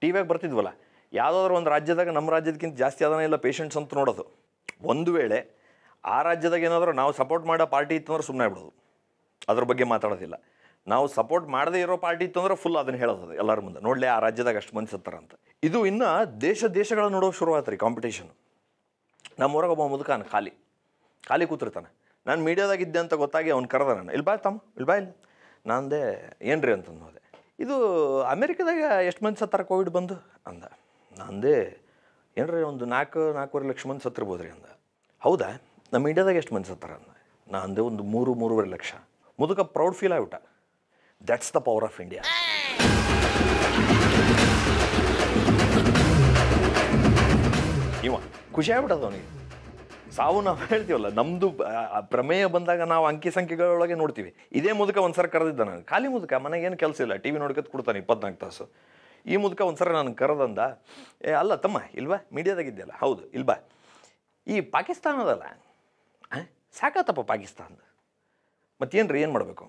ಟಿ ವಿಯಾಗ ಬರ್ತಿದ್ವಲ್ಲ ಯಾವುದಾದ್ರು ಒಂದು ರಾಜ್ಯದಾಗ ನಮ್ಮ ರಾಜ್ಯದಕ್ಕಿಂತ ಜಾಸ್ತಿ ಅದನ್ನ ಇಲ್ಲ ಪೇಷಂಟ್ಸ್ ಅಂತ ನೋಡೋದು ಒಂದು ವೇಳೆ ಆ ರಾಜ್ಯದಾಗ ಏನಾದರೂ ನಾವು ಸಪೋರ್ಟ್ ಮಾಡೋ ಪಾರ್ಟಿ ಇತ್ತು ಅಂದ್ರೆ ಸುಮ್ಮನೆ ಬಿಡೋದು ಅದ್ರ ಬಗ್ಗೆ ಮಾತಾಡೋದಿಲ್ಲ ನಾವು ಸಪೋರ್ಟ್ ಮಾಡದೇ ಇರೋ ಪಾರ್ಟಿ ಇತ್ತು ಅಂದ್ರೆ ಫುಲ್ ಅದನ್ನು ಹೇಳೋದು ಎಲ್ಲರ ಮುಂದೆ ನೋಡಲೇ ಆ ರಾಜ್ಯದಾಗ ಅಷ್ಟು ಮಂದಿ ಸತ್ತಾರ ಅಂತ ಇದು ಇನ್ನು ದೇಶ ದೇಶಗಳ ನೋಡೋ ಶುರು ಆಯ್ತು ರೀ ಕಾಂಪಿಟೇಷನ್ ನಮ್ಮೂರಾಗ ಒಬ್ಬ ಮುದುಕಾನ ಖಾಲಿ ಖಾಲಿ ಕೂತಿರ್ತಾನೆ ನಾನು ಇದ್ದೆ ಅಂತ ಗೊತ್ತಾಗಿ ಅವ್ನು ಕರೆದ ನಾನು ಇಲ್ಲಿ ಬಾ ತಮ್ಮ ಇಲ್ಲಿ ಬಾ ಇಲ್ಲಿ ನಾನಂದೆ ಏನು ರೀ ಅಂತಂದು ಹೋದೆ ಇದು ಅಮೇರಿಕದಾಗ ಎಷ್ಟು ಮಂದಿ ಸತ್ತಾರ ಕೋವಿಡ್ ಬಂದು ಅಂದ ಅಂದೆ ಏನ್ರಿ ಒಂದು ನಾಲ್ಕು ನಾಲ್ಕೂವರೆ ಲಕ್ಷ ಮಂದಿ ಸತ್ತಿರ್ಬೋದು ರೀ ಅಂದ ಹೌದಾ ನಮ್ಮ ಇಂಡಿಯಾದಾಗ ಎಷ್ಟು ಮಂದಿ ಸತ್ತಾರ ಅಂದ ನಾ ಅಂದೆ ಒಂದು ಮೂರು ಮೂರುವರೆ ಲಕ್ಷ ಮುದುಕ ಪ್ರೌಡ್ ಫೀಲ್ ಆಗಿಬಿಟ್ಟ that's the power of India ಇವ ಖುಷಿ ಆಗ್ಬಿಟ್ಟದ ಅವನಿಗೆ ಸಾವು ನಾವು ಹೇಳ್ತೀವಲ್ಲ ನಮ್ಮದು ಪ್ರಮೇಯ ಬಂದಾಗ ನಾವು ಅಂಕಿ ಸಂಖ್ಯೆಗಳೊಳಗೆ ನೋಡ್ತೀವಿ ಇದೇ ಮುದುಕ ಸರ್ ಕರೆದಿದ್ದ ನಾನು ಖಾಲಿ ಮುದುಕ ಏನು ಕೆಲಸ ಇಲ್ಲ ಟಿ ವಿ ನೋಡ್ಕೊತ ಕೊಡ್ತಾನೆ ಇಪ್ಪತ್ನಾಲ್ಕು ತಾಸು ಈ ಒಂದು ಒಂದ್ಸರಿ ನಾನು ಕರೆದಂದ ಏ ಅಲ್ಲ ತಮ್ಮ ಇಲ್ವಾ ಮೀಡಿಯಾದಾಗಿದ್ದೆಲ್ಲ ಹೌದು ಇಲ್ವಾ ಈ ಪಾಕಿಸ್ತಾನದಲ್ಲ ಸಾಕತ್ತಪ್ಪ ಪಾಕಿಸ್ತಾನದ ಮತ್ತೇನು ರೀ ಏನು ಮಾಡಬೇಕು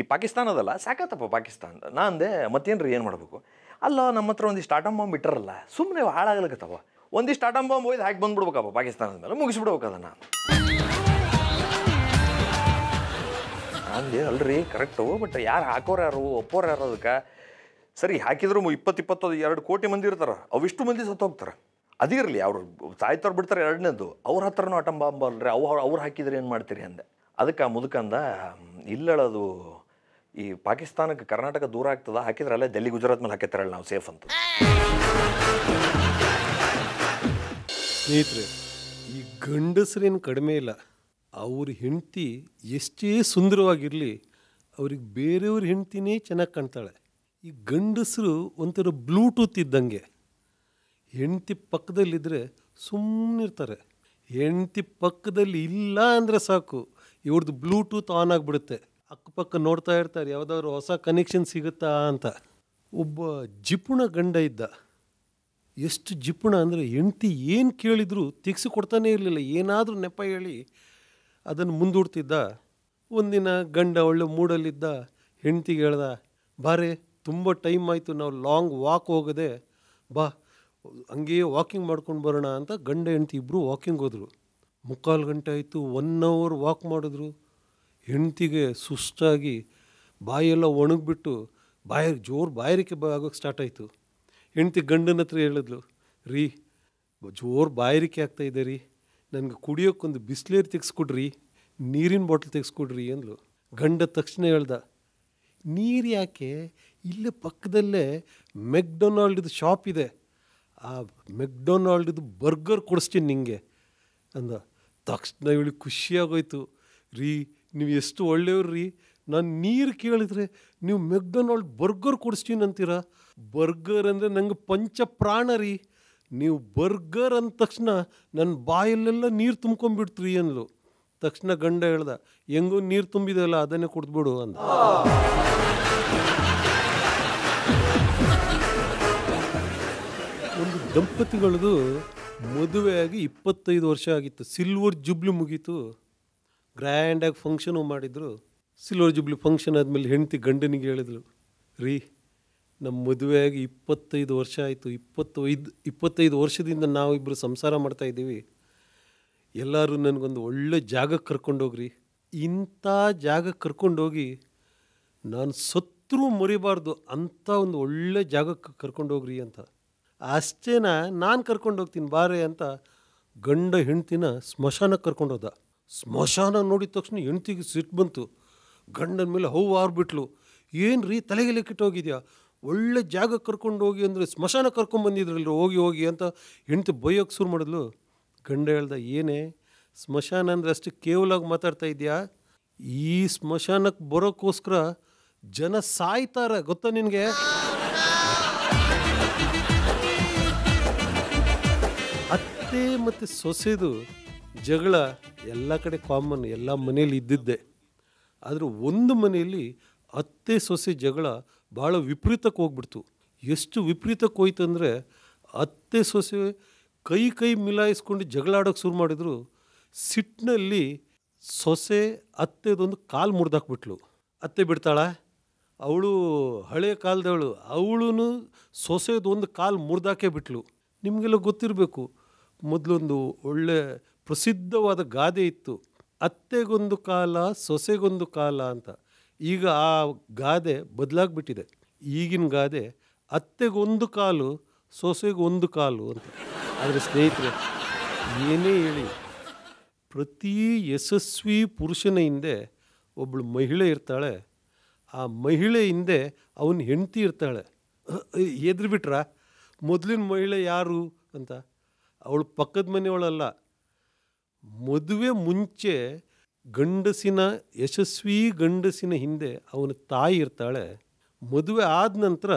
ಈ ಪಾಕಿಸ್ತಾನದಲ್ಲ ಸಾಕತ್ತಪ್ಪ ಪಾಕಿಸ್ತಾನದ ನಾ ಅಂದೆ ಮತ್ತೇನು ರೀ ಏನು ಮಾಡಬೇಕು ಅಲ್ಲ ನಮ್ಮ ಹತ್ರ ಒಂದಿಷ್ಟು ಆಟಮ್ ಬಾಂಬ್ ಇಟ್ಟರಲ್ಲ ಸುಮ್ಮನೆ ಹಾಳಾಗ್ಲಿಕ್ಕತ್ತವ ಒಂದಿಷ್ಟು ಆಟಮ್ ಬಾಂಬ್ ಒಯ್ದು ಹಾಕಿ ಬಂದ್ಬಿಡ್ಬೇಕಪ್ಪ ಪಾಕಿಸ್ತಾನದ ಮೇಲೆ ಮುಗಿಸ್ಬಿಡ್ಬೇಕು ಅದನ್ನು ಅಂದೇ ಅಲ್ರಿ ಕರೆಕ್ಟು ಬಟ್ ಯಾರು ಹಾಕೋರು ಯಾರು ಒಪ್ಪೋರು ಯಾರು ಅದಕ್ಕೆ ಸರಿ ಹಾಕಿದ್ರು ಇಪ್ಪತ್ತು ಇಪ್ಪತ್ತು ಎರಡು ಕೋಟಿ ಮಂದಿ ಇರ್ತಾರೆ ಅವಿಷ್ಟು ಮಂದಿ ಸತ್ತು ಹೋಗ್ತಾರೆ ಅದಿರಲಿ ಅವರು ತಾಯ್ತವ್ರು ಬಿಡ್ತಾರೆ ಎರಡನೇದು ಅವ್ರ ಹತ್ರನೂ ಅಟಂಬಾಂಬ ಅಲ್ರಿ ಅವ್ರು ಅವ್ರು ಹಾಕಿದ್ರೆ ಏನು ಮಾಡ್ತೀರಿ ಅಂದೆ ಅದಕ್ಕೆ ಆ ಮುದುಕಂದ ಇಲ್ಲಳದು ಈ ಪಾಕಿಸ್ತಾನಕ್ಕೆ ಕರ್ನಾಟಕ ದೂರ ಆಗ್ತದ ಹಾಕಿದ್ರೆ ಅಲ್ಲೇ ಡೆಲ್ಲಿ ಗುಜರಾತ್ ಮೇಲೆ ಹಾಕಿತಾರಲ್ಲ ನಾವು ಸೇಫ್ ಅಂತ ಸ್ನೇಹಿತರೆ ಈ ಗಂಡಸ್ರೇನು ಕಡಿಮೆ ಇಲ್ಲ ಅವ್ರ ಹೆಂಡತಿ ಎಷ್ಟೇ ಸುಂದರವಾಗಿರಲಿ ಅವ್ರಿಗೆ ಬೇರೆಯವ್ರ ಹೆಂಡ್ತಿನೇ ಚೆನ್ನಾಗಿ ಕಾಣ್ತಾಳೆ ಈ ಗಂಡಸರು ಒಂಥರ ಬ್ಲೂಟೂತ್ ಇದ್ದಂಗೆ ಹೆಂಡತಿ ಪಕ್ಕದಲ್ಲಿದ್ದರೆ ಸುಮ್ಮನಿರ್ತಾರೆ ಹೆಂಡತಿ ಪಕ್ಕದಲ್ಲಿ ಇಲ್ಲ ಅಂದರೆ ಸಾಕು ಇವ್ರದ್ದು ಬ್ಲೂಟೂತ್ ಆನ್ ಆಗಿಬಿಡುತ್ತೆ ಅಕ್ಕಪಕ್ಕ ನೋಡ್ತಾ ಇರ್ತಾರೆ ಯಾವುದಾದ್ರು ಹೊಸ ಕನೆಕ್ಷನ್ ಸಿಗುತ್ತಾ ಅಂತ ಒಬ್ಬ ಜಿಪುಣ ಗಂಡ ಇದ್ದ ಎಷ್ಟು ಜಿಪುಣ ಅಂದರೆ ಹೆಂಡ್ತಿ ಏನು ಕೇಳಿದರೂ ಕೊಡ್ತಾನೆ ಇರಲಿಲ್ಲ ಏನಾದರೂ ನೆಪ ಹೇಳಿ ಅದನ್ನು ಮುಂದೂಡ್ತಿದ್ದ ಒಂದಿನ ಗಂಡ ಒಳ್ಳೆ ಮೂಡಲ್ಲಿದ್ದ ಹೆಂಡತಿಗೆ ಹೇಳ್ದ ಬಾರೇ ತುಂಬ ಟೈಮ್ ಆಯಿತು ನಾವು ಲಾಂಗ್ ವಾಕ್ ಹೋಗದೆ ಬಾ ಹಂಗೆಯೇ ವಾಕಿಂಗ್ ಮಾಡ್ಕೊಂಡು ಬರೋಣ ಅಂತ ಗಂಡ ಹೆಂಡ್ತಿ ಇಬ್ಬರು ವಾಕಿಂಗ್ ಹೋದರು ಮುಕ್ಕಾಲು ಗಂಟೆ ಆಯಿತು ಒನ್ ಅವರ್ ವಾಕ್ ಮಾಡಿದ್ರು ಹೆಂಡ್ತಿಗೆ ಸುಸ್ತಾಗಿ ಬಾಯೆಲ್ಲ ಒಣಗಿಬಿಟ್ಟು ಬಾಯ ಜೋರು ಬಾಯಾರಿಕೆ ಆಗೋಕ್ಕೆ ಸ್ಟಾರ್ಟ್ ಆಯಿತು ಹೆಂಡ್ತಿ ಗಂಡನ ಹತ್ರ ಹೇಳಿದ್ಲು ರೀ ಜೋರು ಬಾಯಾರಿಕೆ ಆಗ್ತಾಯಿದೆ ರೀ ನನಗೆ ಕುಡಿಯೋಕ್ಕೊಂದು ಬಿಸ್ಲೇರು ತೆಗೆಸ್ಕೊಡ್ರಿ ನೀರಿನ ಬಾಟ್ಲ್ ತೆಗೆಸ್ಕೊಡ್ರಿ ಅಂದ್ಲು ಗಂಡ ತಕ್ಷಣ ಹೇಳ್ದ ನೀರು ಯಾಕೆ ಇಲ್ಲೇ ಪಕ್ಕದಲ್ಲೇ ಮೆಕ್ಡೊನಾಲ್ಡ್ದು ಶಾಪ್ ಇದೆ ಆ ಮೆಕ್ಡೊನಾಲ್ಡ್ದು ಬರ್ಗರ್ ಕೊಡಿಸ್ತೀನಿ ನಿಮಗೆ ಅಂದ ತಕ್ಷಣ ಹೇಳಿ ಖುಷಿಯಾಗೋಯ್ತು ರೀ ನೀವು ಎಷ್ಟು ಒಳ್ಳೆಯವ್ರು ರೀ ನಾನು ನೀರು ಕೇಳಿದ್ರೆ ನೀವು ಮೆಕ್ಡೊನಾಲ್ಡ್ ಬರ್ಗರ್ ಕೊಡಿಸ್ತೀನಿ ಅಂತೀರ ಬರ್ಗರ್ ಅಂದರೆ ನಂಗೆ ಪಂಚ ಪ್ರಾಣ ರೀ ನೀವು ಬರ್ಗರ್ ಅಂದ ತಕ್ಷಣ ನನ್ನ ಬಾಯಲ್ಲೆಲ್ಲ ನೀರು ರೀ ಅಂದಳು ತಕ್ಷಣ ಗಂಡ ಹೇಳ್ದ ಹೆಂಗೂ ನೀರು ತುಂಬಿದೆಯಲ್ಲ ಅದನ್ನೇ ಕೊಡ್ತುಬಿಡು ಅಂತ ದಂಪತಿಗಳದು ಮದುವೆಯಾಗಿ ಇಪ್ಪತ್ತೈದು ವರ್ಷ ಆಗಿತ್ತು ಸಿಲ್ವರ್ ಜುಬ್ಲಿ ಮುಗೀತು ಗ್ರ್ಯಾಂಡಾಗಿ ಫಂಕ್ಷನು ಮಾಡಿದರು ಸಿಲ್ವರ್ ಜುಬ್ಲಿ ಫಂಕ್ಷನ್ ಆದಮೇಲೆ ಹೆಂಡತಿ ಗಂಡನಿಗೆ ಹೇಳಿದರು ರೀ ನಮ್ಮ ಮದುವೆಯಾಗಿ ಇಪ್ಪತ್ತೈದು ವರ್ಷ ಆಯಿತು ಇಪ್ಪತ್ತೈದು ಇಪ್ಪತ್ತೈದು ವರ್ಷದಿಂದ ನಾವಿಬ್ಬರು ಸಂಸಾರ ಮಾಡ್ತಾಯಿದ್ದೀವಿ ಎಲ್ಲರೂ ನನಗೊಂದು ಒಳ್ಳೆ ಜಾಗಕ್ಕೆ ಕರ್ಕೊಂಡೋಗ್ರಿ ಇಂಥ ಜಾಗಕ್ಕೆ ಕರ್ಕೊಂಡೋಗಿ ನಾನು ಸತ್ತರೂ ಮರಿಬಾರ್ದು ಅಂಥ ಒಂದು ಒಳ್ಳೆ ಜಾಗಕ್ಕೆ ಕರ್ಕೊಂಡೋಗ್ರಿ ಅಂತ ಅಷ್ಟೇನ ನಾನು ಕರ್ಕೊಂಡು ಹೋಗ್ತೀನಿ ಬಾರೆ ಅಂತ ಗಂಡ ಹೆಂಡ್ತಿನ ಸ್ಮಶಾನಕ್ಕೆ ಕರ್ಕೊಂಡು ಹೋದ ಸ್ಮಶಾನ ನೋಡಿದ ತಕ್ಷಣ ಹೆಂಡ್ತಿಗೆ ಸಿಟ್ಟು ಬಂತು ಗಂಡನ ಮೇಲೆ ಹೌ ಆರ್ಬಿಟ್ಲು ಏನು ರೀ ತಲೆಗೆಲೆ ಹೋಗಿದ್ಯಾ ಒಳ್ಳೆ ಜಾಗ ಕರ್ಕೊಂಡು ಹೋಗಿ ಅಂದರೆ ಸ್ಮಶಾನ ಕರ್ಕೊಂಡ್ಬಂದಿದ್ರಲ್ರು ಹೋಗಿ ಹೋಗಿ ಅಂತ ಹೆಂಡ್ತಿ ಬೈಯೋಕ್ಕೆ ಶುರು ಮಾಡಿದ್ಲು ಗಂಡ ಹೇಳ್ದ ಏನೇ ಸ್ಮಶಾನ ಅಂದರೆ ಅಷ್ಟು ಕೇವಲಾಗಿ ಮಾತಾಡ್ತಾ ಇದೆಯಾ ಈ ಸ್ಮಶಾನಕ್ಕೆ ಬರೋಕ್ಕೋಸ್ಕರ ಜನ ಸಾಯ್ತಾರೆ ಗೊತ್ತಾ ನಿನಗೆ ಮತ್ತು ಸೊಸೆದು ಜಗಳ ಎಲ್ಲ ಕಡೆ ಕಾಮನ್ ಎಲ್ಲ ಮನೇಲಿ ಇದ್ದಿದ್ದೆ ಆದ್ರೆ ಒಂದು ಮನೆಯಲ್ಲಿ ಅತ್ತೆ ಸೊಸೆ ಜಗಳ ಭಾಳ ವಿಪರೀತಕ್ಕೆ ಹೋಗ್ಬಿಡ್ತು ಎಷ್ಟು ವಿಪರೀತಕ್ಕೆ ಹೋಯ್ತು ಅಂದರೆ ಅತ್ತೆ ಸೊಸೆ ಕೈ ಕೈ ಮಿಲಾಯಿಸ್ಕೊಂಡು ಜಗಳಾಡೋಕ್ಕೆ ಶುರು ಮಾಡಿದ್ರು ಸಿಟ್ಟಿನಲ್ಲಿ ಸೊಸೆ ಅತ್ತೆದೊಂದು ಕಾಲು ಮುರಿದಾಕ್ಬಿಟ್ಲು ಅತ್ತೆ ಬಿಡ್ತಾಳ ಅವಳು ಹಳೆಯ ಕಾಲದವಳು ಅವಳು ಸೊಸೆದೊಂದು ಕಾಲು ಮುರಿದಾಕೇ ಬಿಟ್ಲು ನಿಮಗೆಲ್ಲ ಗೊತ್ತಿರಬೇಕು ಮೊದಲೊಂದು ಒಳ್ಳೆ ಪ್ರಸಿದ್ಧವಾದ ಗಾದೆ ಇತ್ತು ಅತ್ತೆಗೊಂದು ಕಾಲ ಸೊಸೆಗೊಂದು ಕಾಲ ಅಂತ ಈಗ ಆ ಗಾದೆ ಬದಲಾಗ್ಬಿಟ್ಟಿದೆ ಈಗಿನ ಗಾದೆ ಅತ್ತೆಗೊಂದು ಕಾಲು ಸೊಸೆಗೊಂದು ಕಾಲು ಅಂತ ಆದರೆ ಸ್ನೇಹಿತರೆ ಏನೇ ಹೇಳಿ ಪ್ರತಿ ಯಶಸ್ವಿ ಪುರುಷನ ಹಿಂದೆ ಒಬ್ಬಳು ಮಹಿಳೆ ಇರ್ತಾಳೆ ಆ ಮಹಿಳೆ ಹಿಂದೆ ಅವನ ಹೆಂಡತಿ ಇರ್ತಾಳೆ ಎದ್ರು ಬಿಟ್ರ ಮೊದಲಿನ ಮಹಿಳೆ ಯಾರು ಅಂತ ಅವಳು ಪಕ್ಕದ ಮನೆಯವಳಲ್ಲ ಮದುವೆ ಮುಂಚೆ ಗಂಡಸಿನ ಯಶಸ್ವಿ ಗಂಡಸಿನ ಹಿಂದೆ ಅವನ ತಾಯಿ ಇರ್ತಾಳೆ ಮದುವೆ ಆದ ನಂತರ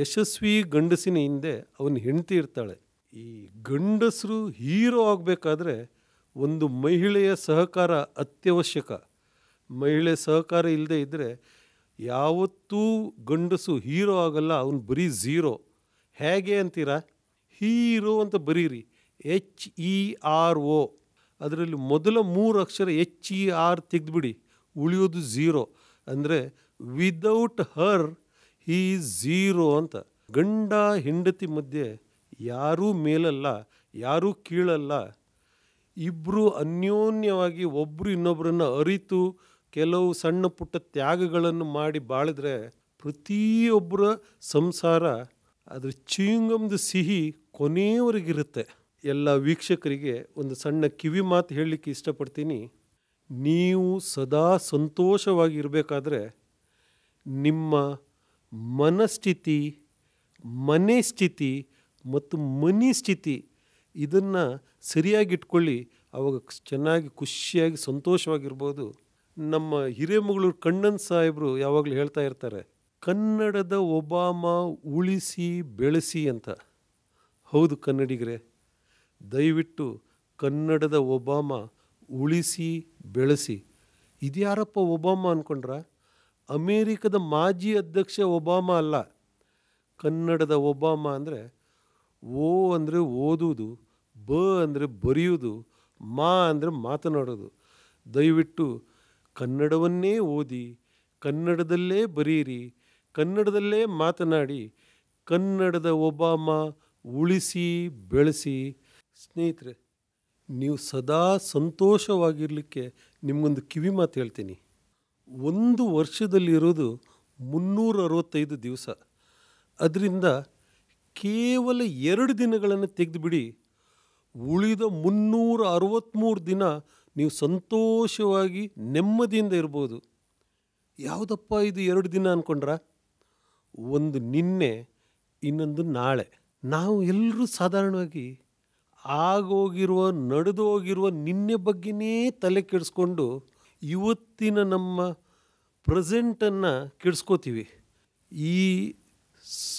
ಯಶಸ್ವಿ ಗಂಡಸಿನ ಹಿಂದೆ ಅವನ ಹೆಂಡತಿ ಇರ್ತಾಳೆ ಈ ಗಂಡಸರು ಹೀರೋ ಆಗಬೇಕಾದ್ರೆ ಒಂದು ಮಹಿಳೆಯ ಸಹಕಾರ ಅತ್ಯವಶ್ಯಕ ಮಹಿಳೆ ಸಹಕಾರ ಇಲ್ಲದೆ ಇದ್ದರೆ ಯಾವತ್ತೂ ಗಂಡಸು ಹೀರೋ ಆಗಲ್ಲ ಅವನು ಬರೀ ಝೀರೋ ಹೇಗೆ ಅಂತೀರಾ ಹೀರೋ ಅಂತ ಬರೀರಿ ಎಚ್ ಇ ಆರ್ ಒ ಅದರಲ್ಲಿ ಮೊದಲ ಮೂರು ಅಕ್ಷರ ಎಚ್ ಇ ಆರ್ ತೆಗೆದುಬಿಡಿ ಉಳಿಯೋದು ಝೀರೋ ಅಂದರೆ ವಿದೌಟ್ ಹರ್ ಈ ಝೀರೋ ಅಂತ ಗಂಡ ಹೆಂಡತಿ ಮಧ್ಯೆ ಯಾರೂ ಮೇಲಲ್ಲ ಯಾರೂ ಕೀಳಲ್ಲ ಇಬ್ಬರು ಅನ್ಯೋನ್ಯವಾಗಿ ಒಬ್ಬರು ಇನ್ನೊಬ್ಬರನ್ನು ಅರಿತು ಕೆಲವು ಸಣ್ಣ ಪುಟ್ಟ ತ್ಯಾಗಗಳನ್ನು ಮಾಡಿ ಬಾಳಿದ್ರೆ ಪ್ರತಿಯೊಬ್ಬರ ಸಂಸಾರ ಅದರ ಚೀಂಗಮ್ದು ಸಿಹಿ ಕೊನೆಯವರೆಗಿರುತ್ತೆ ಎಲ್ಲ ವೀಕ್ಷಕರಿಗೆ ಒಂದು ಸಣ್ಣ ಕಿವಿ ಮಾತು ಹೇಳಲಿಕ್ಕೆ ಇಷ್ಟಪಡ್ತೀನಿ ನೀವು ಸದಾ ಸಂತೋಷವಾಗಿರಬೇಕಾದ್ರೆ ನಿಮ್ಮ ಮನಸ್ಥಿತಿ ಮನೆ ಸ್ಥಿತಿ ಮತ್ತು ಮನಿ ಸ್ಥಿತಿ ಇದನ್ನು ಸರಿಯಾಗಿಟ್ಕೊಳ್ಳಿ ಅವಾಗ ಚೆನ್ನಾಗಿ ಖುಷಿಯಾಗಿ ಸಂತೋಷವಾಗಿರ್ಬೋದು ನಮ್ಮ ಹಿರೇಮಗಳೂರು ಕಣ್ಣನ್ ಸಾಹೇಬರು ಯಾವಾಗಲೂ ಹೇಳ್ತಾ ಇರ್ತಾರೆ ಕನ್ನಡದ ಒಬಾಮ ಉಳಿಸಿ ಬೆಳೆಸಿ ಅಂತ ಹೌದು ಕನ್ನಡಿಗರೇ ದಯವಿಟ್ಟು ಕನ್ನಡದ ಒಬಾಮ ಉಳಿಸಿ ಬೆಳೆಸಿ ಇದ್ಯಾರಪ್ಪ ಒಬಾಮ ಅಂದ್ಕೊಂಡ್ರ ಅಮೇರಿಕದ ಮಾಜಿ ಅಧ್ಯಕ್ಷ ಒಬಾಮ ಅಲ್ಲ ಕನ್ನಡದ ಒಬಾಮ ಅಂದರೆ ಓ ಅಂದರೆ ಓದುವುದು ಬ ಅಂದರೆ ಬರೆಯುವುದು ಮಾ ಅಂದರೆ ಮಾತನಾಡೋದು ದಯವಿಟ್ಟು ಕನ್ನಡವನ್ನೇ ಓದಿ ಕನ್ನಡದಲ್ಲೇ ಬರೀರಿ ಕನ್ನಡದಲ್ಲೇ ಮಾತನಾಡಿ ಕನ್ನಡದ ಒಬಾಮ ಉಳಿಸಿ ಬೆಳೆಸಿ ಸ್ನೇಹಿತರೆ ನೀವು ಸದಾ ಸಂತೋಷವಾಗಿರಲಿಕ್ಕೆ ನಿಮಗೊಂದು ಕಿವಿ ಮಾತು ಹೇಳ್ತೀನಿ ಒಂದು ವರ್ಷದಲ್ಲಿರೋದು ಮುನ್ನೂರ ಅರವತ್ತೈದು ದಿವಸ ಅದರಿಂದ ಕೇವಲ ಎರಡು ದಿನಗಳನ್ನು ತೆಗೆದುಬಿಡಿ ಉಳಿದ ಮುನ್ನೂರ ಅರವತ್ತ್ಮೂರು ದಿನ ನೀವು ಸಂತೋಷವಾಗಿ ನೆಮ್ಮದಿಯಿಂದ ಇರ್ಬೋದು ಯಾವುದಪ್ಪ ಇದು ಎರಡು ದಿನ ಅಂದ್ಕೊಂಡ್ರ ಒಂದು ನಿನ್ನೆ ಇನ್ನೊಂದು ನಾಳೆ ನಾವು ಎಲ್ಲರೂ ಸಾಧಾರಣವಾಗಿ ಆಗೋಗಿರುವ ನಡೆದು ಹೋಗಿರುವ ನಿನ್ನೆ ಬಗ್ಗೆನೇ ತಲೆ ಕೆಡಿಸ್ಕೊಂಡು ಇವತ್ತಿನ ನಮ್ಮ ಪ್ರೆಸೆಂಟನ್ನು ಕೆಡಿಸ್ಕೋತೀವಿ ಈ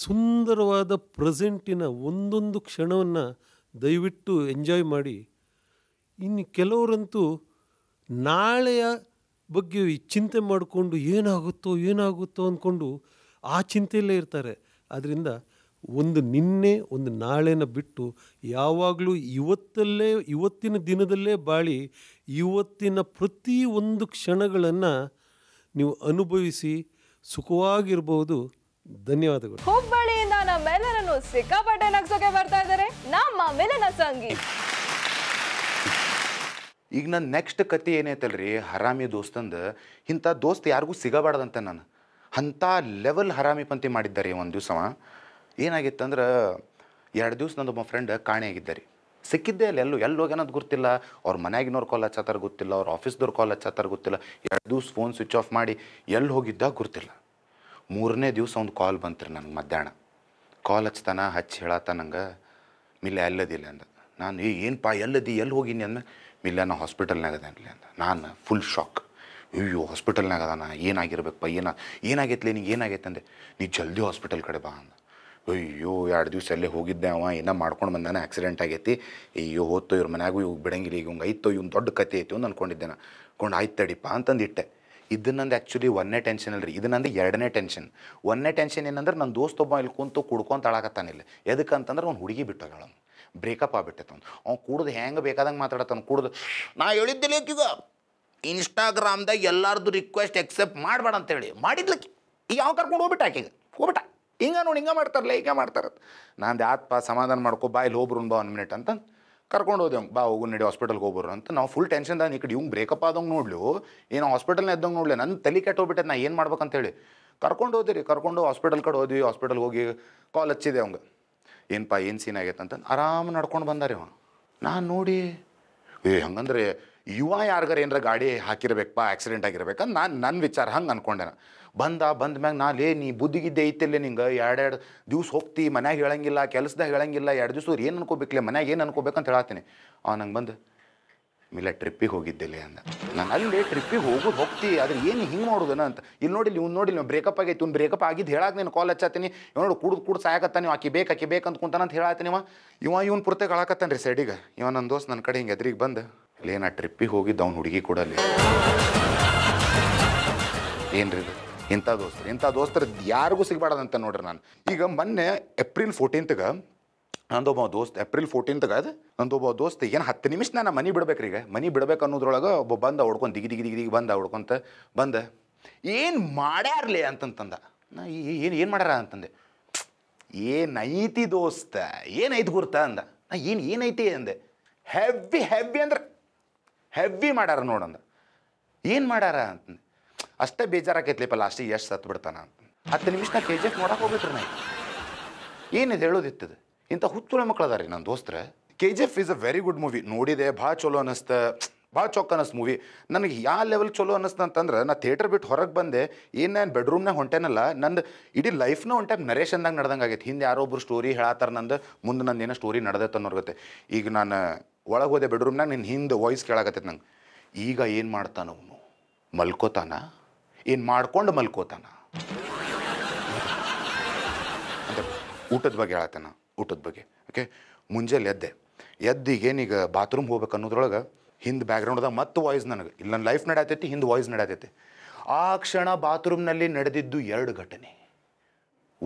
ಸುಂದರವಾದ ಪ್ರೆಸೆಂಟಿನ ಒಂದೊಂದು ಕ್ಷಣವನ್ನು ದಯವಿಟ್ಟು ಎಂಜಾಯ್ ಮಾಡಿ ಇನ್ನು ಕೆಲವರಂತೂ ನಾಳೆಯ ಬಗ್ಗೆ ಚಿಂತೆ ಮಾಡಿಕೊಂಡು ಏನಾಗುತ್ತೋ ಏನಾಗುತ್ತೋ ಅಂದ್ಕೊಂಡು ಆ ಚಿಂತೆಯಲ್ಲೇ ಇರ್ತಾರೆ ಆದ್ದರಿಂದ ಒಂದು ನಿನ್ನೆ ಒಂದು ನಾಳೆನ ಬಿಟ್ಟು ಯಾವಾಗಲೂ ಇವತ್ತಲ್ಲೇ ಇವತ್ತಿನ ದಿನದಲ್ಲೇ ಬಾಳಿ ಇವತ್ತಿನ ಪ್ರತಿ ಒಂದು ಕ್ಷಣಗಳನ್ನು ನೀವು ಅನುಭವಿಸಿ ಸುಖವಾಗಿರ್ಬೋದು ಧನ್ಯವಾದಗಳು ಹುಬ್ಬಳ್ಳಿಯಿಂದ ನಮ್ಮೆಲ್ಲರನ್ನು ಸಿಕ್ಕಾಪಟ್ಟೆ ನಗ್ಸೋಕೆ ಬರ್ತಾ ಇದ್ದಾರೆ ನಮ್ಮ ಮಿಲನ ಸಂಗಿ ಈಗ ನನ್ನ ನೆಕ್ಸ್ಟ್ ಕತೆ ಏನೈತಲ್ರಿ ಹರಾಮಿ ದೋಸ್ತಂದು ಇಂಥ ದೋಸ್ತ್ ಯಾರಿಗೂ ಸಿಗಬಾರ್ದಂತ ನಾನು ಅಂಥ ಲೆವೆಲ್ ಹರಾಮಿ ಪಂತಿ ಮಾಡಿದ್ದಾರೆ ಒಂದು ದಿವಸ ಏನಾಗಿತ್ತಂದ್ರೆ ಎರಡು ದಿವಸ ನಂದು ಒಬ್ಬ ಫ್ರೆಂಡ್ ಕಾಣೆಯಾಗಿದ್ದೆ ರೀ ಸಿಕ್ಕಿದ್ದೆ ಅಲ್ಲಿ ಎಲ್ಲೂ ಎಲ್ಲಿ ಹೋಗ್ಯಾನದ್ ಗೊತ್ತಿಲ್ಲ ಅವ್ರ ಮನೆಯಾಗಿನವ್ರ ಕಾಲ್ ಹಚ್ಚಾತಾರ ಗೊತ್ತಿಲ್ಲ ಅವ್ರ ಆಫೀಸ್ದವ್ರ ಕಾಲ್ ಹಚ್ಚಾತಾರ ಗೊತ್ತಿಲ್ಲ ಎರಡು ದಿವ್ಸ ಫೋನ್ ಸ್ವಿಚ್ ಆಫ್ ಮಾಡಿ ಎಲ್ಲಿ ಹೋಗಿದ್ದ ಗೊತ್ತಿಲ್ಲ ಮೂರನೇ ದಿವಸ ಒಂದು ಕಾಲ್ ಬಂತು ರೀ ನನಗೆ ಮಧ್ಯಾಹ್ನ ಕಾಲ್ ಹಚ್ತಾನ ಹಚ್ಚಿ ಹೇಳತ್ತ ನಂಗೆ ಮಿಲ್ಲ ಎಲ್ಲದಿಲ್ಲ ಅಂದ ನಾನು ಏ ಏನಪ್ಪ ಎಲ್ಲದಿ ಎಲ್ಲಿ ಹೋಗಿನಿ ಅಂದ ಮಿಲ್ಲ ನಾ ಹಾಸ್ಪಿಟಲ್ನಾಗ ಅನ್ಲಿ ಅಂದ ನಾನು ಫುಲ್ ಶಾಕ್ ಅಯ್ಯೋ ಹಾಸ್ಪಿಟಲ್ನಾಗ ಅದಾನ ಏನಾಗಿರ್ಬೇಕಪ್ಪ ಏನ ಏನಾಗೈತ್ಲಿ ನಿಂಗೆ ಏನಾಗೈತೆ ಅಂದೆ ನೀ ಜಲ್ದಿ ಹಾಸ್ಪಿಟಲ್ ಕಡೆ ಬಾ ಅಂದ ಅಯ್ಯೋ ಎರಡು ದಿವಸ ಅಲ್ಲೇ ಹೋಗಿದ್ದೆ ಅವ ಇನ್ನ ಮಾಡ್ಕೊಂಡು ಬಂದಾನೆ ಆಕ್ಸಿಡೆಂಟ್ ಆಗೈತಿ ಅಯ್ಯೋ ಹೋತೋ ಇವ್ರ ಮನ್ಯಾಗೂ ಇವಾಗ ಬಿಡಂಗಿಲ್ಲ ಈಗ ಹಂಗೆ ಐತೋ ಇವ್ನು ದೊಡ್ಡ ಕತೆ ಐತಿ ಅಂತ ಅಂದ್ಕೊಂಡಿದ್ದೆ ನಾನು ಕೊಂಡು ಆಯ್ತು ತಡಿಪ್ಪ ಅಂತಂದಿಟ್ಟೆ ಇದು ನಂದು ಆ್ಯಕ್ಚುಲಿ ಒಂದನೇ ಟೆನ್ಷನ್ ಅಲ್ರಿ ಇದು ಎರಡನೇ ಟೆನ್ಷನ್ ಒಂದನೇ ಟೆನ್ಷನ್ ಏನಂದ್ರೆ ನನ್ನ ದೋಸ್ತ ಒಬ್ಬ ಇಲ್ಲಿ ಕುಂತು ಕುಡ್ಕೊಂತ ಎದಕ್ಕೆ ಅಂತಂದ್ರೆ ಅವ್ನು ಹುಡುಗಿ ಬಿಟ್ಟೋಗ್ಯಾಳ ಬ್ರೇಕಪ್ ಆಗ್ಬಿಟ್ಟೈತೆ ಅವ್ನು ಅವ್ನು ಕುಡ್ದು ಹೆಂಗೆ ಬೇಕಾದಂಗೆ ಮಾತಾಡತ್ತಾನ ಕುಡ್ದು ನಾ ಹೇಳಿದ್ದಿಲ್ಲ ಈಗ ಇನ್ಸ್ಟಾಗ್ರಾಮ್ದಾಗ ಎಲ್ಲಾರ್ದು ರಿಕ್ವೆಸ್ಟ್ ಎಕ್ಸೆಪ್ಟ್ ಮಾಡಬೇಡ ಅಂತೇಳಿ ಮಾಡಿದ್ಲಕ್ಕೆ ಈಗ ಯಾವ ಕರ್ಕೊಂಡು ಆಕೆಗೆ ಹೋಗ್ಬಿಟ್ಟ ಹಿಂಗೆ ನೋಡಿ ಹಿಂಗೆ ಮಾಡ್ತಾರಲ್ಲ ಹೀಗೆ ಮಾಡ್ತಾರೆ ನಾನು ಪಾ ಸಮಾಧಾನ ಮಾಡ್ಕೊ ಬಾ ಇಲ್ಲಿ ಬಾ ಒಂದು ಮಿನಿಟ್ ಅಂತ ಕರ್ಕೊಂಡು ಹೋದೆ ಬಾ ಹೋಗು ನಡಿ ಹಾಸ್ಪಿಟಲ್ಗೆ ಹೋಗ್ಬರು ಅಂತ ನಾವು ಫುಲ್ ಟೆನ್ಷನ್ ಈ ಕಡೆ ಹಿಂಗೆ ಬ್ರೇಕಪ್ ಆದಂಗೆ ನೋಡ್ಲು ಏನು ಹಾಸ್ಪಿಟಲ್ನ ಎದ್ದಂಗೆ ನೋಡ್ಲಿ ನನ್ನ ತಲೆ ಕೆಟ್ಟೋಗ್ಬಿಟ್ಟೆ ನಾ ಏನು ಮಾಡ್ಬೇಕಂತೇಳಿ ಕರ್ಕೊಂಡು ಹೋದಿರಿ ಕರ್ಕೊಂಡು ಹಾಸ್ಪಿಟಲ್ ಕಡೆ ಹೋದ್ವಿ ಹಾಸ್ಪಿಟಲ್ಗೆ ಹೋಗಿ ಕಾಲ್ ಹಚ್ಚಿದೆ ಅವಂಗೆ ಏನಪ್ಪ ಏನು ಸೀನ್ ಆಗೈತೆ ಅಂತ ಆರಾಮ ನಡ್ಕೊಂಡು ಬಂದಾರೆ ಅವ ನಾನು ನೋಡಿ ಏ ಹಂಗಂದ್ರೆ ಯುವ ಯಾರಿಗಾರ ಏನಾರ ಗಾಡಿ ಹಾಕಿರ್ಬೇಕಪ್ಪ ಆಕ್ಸಿಡೆಂಟ್ ಆಗಿರ್ಬೇಕಂತ ನಾನು ನನ್ನ ವಿಚಾರ ಹಂಗೆ ಅನ್ಕೊಂಡೆ ಬಂದ ಬಂದ ಮ್ಯಾಗ ನಾ ಲೇ ನೀ ಬುದ್ಧಿಗಿದ್ದೆ ಐತಿಲ್ಲ ನಿಂಗೆ ಎರಡೆರಡು ದಿವ್ಸ ಹೋಗ್ತಿ ಮನ್ಯಾಗ ಹೇಳಂಗಿಲ್ಲ ಕೆಲಸದಾಗ ಹೇಳಂಗಿಲ್ಲ ಎರಡು ದಿವ್ಸ ಏನು ಅನ್ಕೋಬೇಕಲೇ ಮನ್ಯಾಗ ಏನು ಅನ್ಕೋಬೇಕಂತ ಹೇಳತ್ತೀನಿ ಅವ್ನು ನಂಗೆ ಬಂದು ಇಲ್ಲ ಟ್ರಿಪ್ಪಿಗೆ ಹೋಗಿದ್ದಿಲ್ಲ ಅಂದ ನಾನು ಅಲ್ಲಿ ಟ್ರಿಪ್ಪಿಗೆ ಹೋಗೋದು ಹೋಗ್ತಿ ಆದ್ರೆ ಏನು ಹಿಂಗೆ ಮಾಡೋದನ ಅಂತ ಇಲ್ಲಿ ನೋಡಿಲ್ಲ ಇವ್ನು ನೋಡಿಲ್ಲ ನೀವು ಬ್ರೇಕಪ್ ಆಗೈತಿ ಇವ್ನು ಬ್ರೇಕಪ್ ಆಗಿದ್ದು ಹೇಳಕ್ಕೆ ನೀನು ಕಾಲ್ ಹಚ್ಚಾತೀನಿ ಇವ್ ನೋಡಿ ಕುಡ್ದು ಕುಡ್ದು ಸಾಯಕತ್ತ ನೀವು ಆಕಿ ಬೇಕು ಆಕಿ ಬೇಕು ಅಂತ ಕುಂತಾನಂತ ಹೇಳತ್ತೀನಿ ಇವ ಇವ ಇವ್ನ ಪೂರ್ತಿ ರೀ ಸೈಡಿಗೆ ಇವ ನನ್ನ ದೋಸ್ತ್ ನನ್ನ ಕಡೆ ಹಿಂಗೆ ಎದ್ರಿಗೆ ಬಂದು ಏನು ಆ ಟ್ರಿಪ್ಪಿಗೆ ಹೋಗಿದ್ದು ಅವ್ನು ಹುಡುಗಿ ಕೊಡಲಿ ಏನ್ರಿ ಇಂಥ ದೋಸ್ತರು ಇಂಥ ದೋಸ್ತರು ಯಾರಿಗೂ ಸಿಗಬಾರ್ದಂತ ನೋಡ್ರಿ ನಾನು ಈಗ ಮೊನ್ನೆ ಏಪ್ರಿಲ್ ಫೋರ್ಟೀನ್ತ್ಗೆ ನಂದೊಬ್ಬ ದೋಸ್ತ್ ಏಪ್ರಿಲ್ ಫೋರ್ಟೀನ್ತ್ಗೆ ಅದು ನಂದೊಬ್ಬ ದೋಸ್ತ್ ಏನು ಹತ್ತು ನಿಮಿಷ ನಾನು ಮನೆ ಬಿಡ್ಬೇಕ್ರಿ ಈಗ ಮನೆ ಬಿಡ್ಬೇಕು ಅನ್ನೋದ್ರೊಳಗೆ ಒಬ್ಬ ಬಂದ ಹೊಡ್ಕೊಂಡು ದಿಗಿ ದಿಗಿ ದಿಗಿ ಬಂದ ಹೊಡ್ಕೊಂತ ಬಂದ ಏನು ಮಾಡ್ಯಾರ್ಲಿ ಅಂತಂತಂದ ನಾ ಏನು ಏನು ಮಾಡ್ಯಾರ ಅಂತಂದೆ ಏನೈತಿ ದೋಸ್ತ ಏನೈತಿ ಗುರ್ತ ಅಂದ ನಾ ಏನು ಏನೈತಿ ಅಂದೆ ಹೆವಿ ಹೆವಿ ಅಂದ್ರೆ ಹೆವಿ ಮಾಡ್ಯಾರ ನೋಡೋಣ ಏನು ಮಾಡ್ಯಾರ ಅಂತ ಅಷ್ಟೇ ಬೇಜಾರಾಕೈತ್ಲಿಪ್ಪ ಲಾಸ್ಟಿಗೆ ಎಷ್ಟು ಸತ್ತು ಬಿಡ್ತಾನ ಅಂತ ಹತ್ತು ನಿಮಿಷನ ಕೆ ಜಿ ಎಫ್ ನೋಡಕ್ಕೆ ಹೋಗ್ಬೇಕ್ರಿ ನಾ ಏನಿದೆ ಹೇಳೋದಿತ್ತದು ಇಂಥ ಹುಚ್ಚುಳ ಮಕ್ಳು ರೀ ನನ್ನ ದೋಸ್ತ್ರ K G F is a very good movie ನೋಡಿದೆ ಭಾಳ ಚಲೋ ಅನ್ನಿಸ್ತು ಭಾಳ ಚೊಕ್ಕ ಅನ್ನಿಸ್ತು ಮೂವಿ ನನಗೆ ಯಾವ ಲೆವೆಲ್ ಚಲೋ ಅನ್ನಿಸ್ತು ಅಂತಂದ್ರೆ ನಾ ಥಿಯೇಟರ್ ಬಿಟ್ಟು ಹೊರಗೆ ಬಂದೆ ಏನು ನಾನು ಬೆಡ್ರೂಮ್ನಾಗ ಹೊಂಟೇನಲ್ಲ ನಂದು ಇಡೀ ಲೈಫ್ನ ಒಂದು ಟೈಮ್ ನರೇಷನ್ದಾಗ ನಡೆದಂಗೆ ಆಗೈತೆ ಹಿಂದೆ ಯಾರೋ ಒಬ್ಬರು ಸ್ಟೋರಿ ಹೇಳತ್ತಾರ ನಂದು ಮುಂದೆ ನಂದು ಏನೋ ಸ್ಟೋರಿ ನಡೆದೈತೆ ಅನ್ನೋರ್ಗತ್ತೆ ಈಗ ನಾನು ಒಳಗೆ ಹೋದೆ ಬೆಡ್ರೂಮ್ನಾಗ ನಿನ್ನ ಹಿಂದೆ ವಾಯ್ಸ್ ಕೇಳಾಕತ್ತೈತೆ ನಂಗೆ ಈಗ ಏನು ಮಾಡ್ತಾನವನು ಮಲ್ಕೋತಾನ ಏನು ಮಾಡ್ಕೊಂಡು ಮಲ್ಕೋತಾನ ಅಂತ ಊಟದ ಬಗ್ಗೆ ಹೇಳತ್ತಾನ ಊಟದ ಬಗ್ಗೆ ಓಕೆ ಮುಂಜಾನೆ ಎದ್ದೆ ಎದ್ದೀಗೇನೀಗ ಬಾತ್ರೂಮ್ ಹೋಗ್ಬೇಕು ಅನ್ನೋದ್ರೊಳಗೆ ಹಿಂದೆ ಬ್ಯಾಕ್ಗ್ರೌಂಡ್ದಾಗ ಮತ್ತೆ ವಾಯ್ಸ್ ನನಗೆ ಇಲ್ಲಿ ನನ್ನ ಲೈಫ್ ನಡೆಯತೈತಿ ಹಿಂದೆ ವಾಯ್ಸ್ ನಡೆಯತೈತಿ ಆ ಕ್ಷಣ ಬಾತ್ರೂಮ್ನಲ್ಲಿ ನಡೆದಿದ್ದು ಎರಡು ಘಟನೆ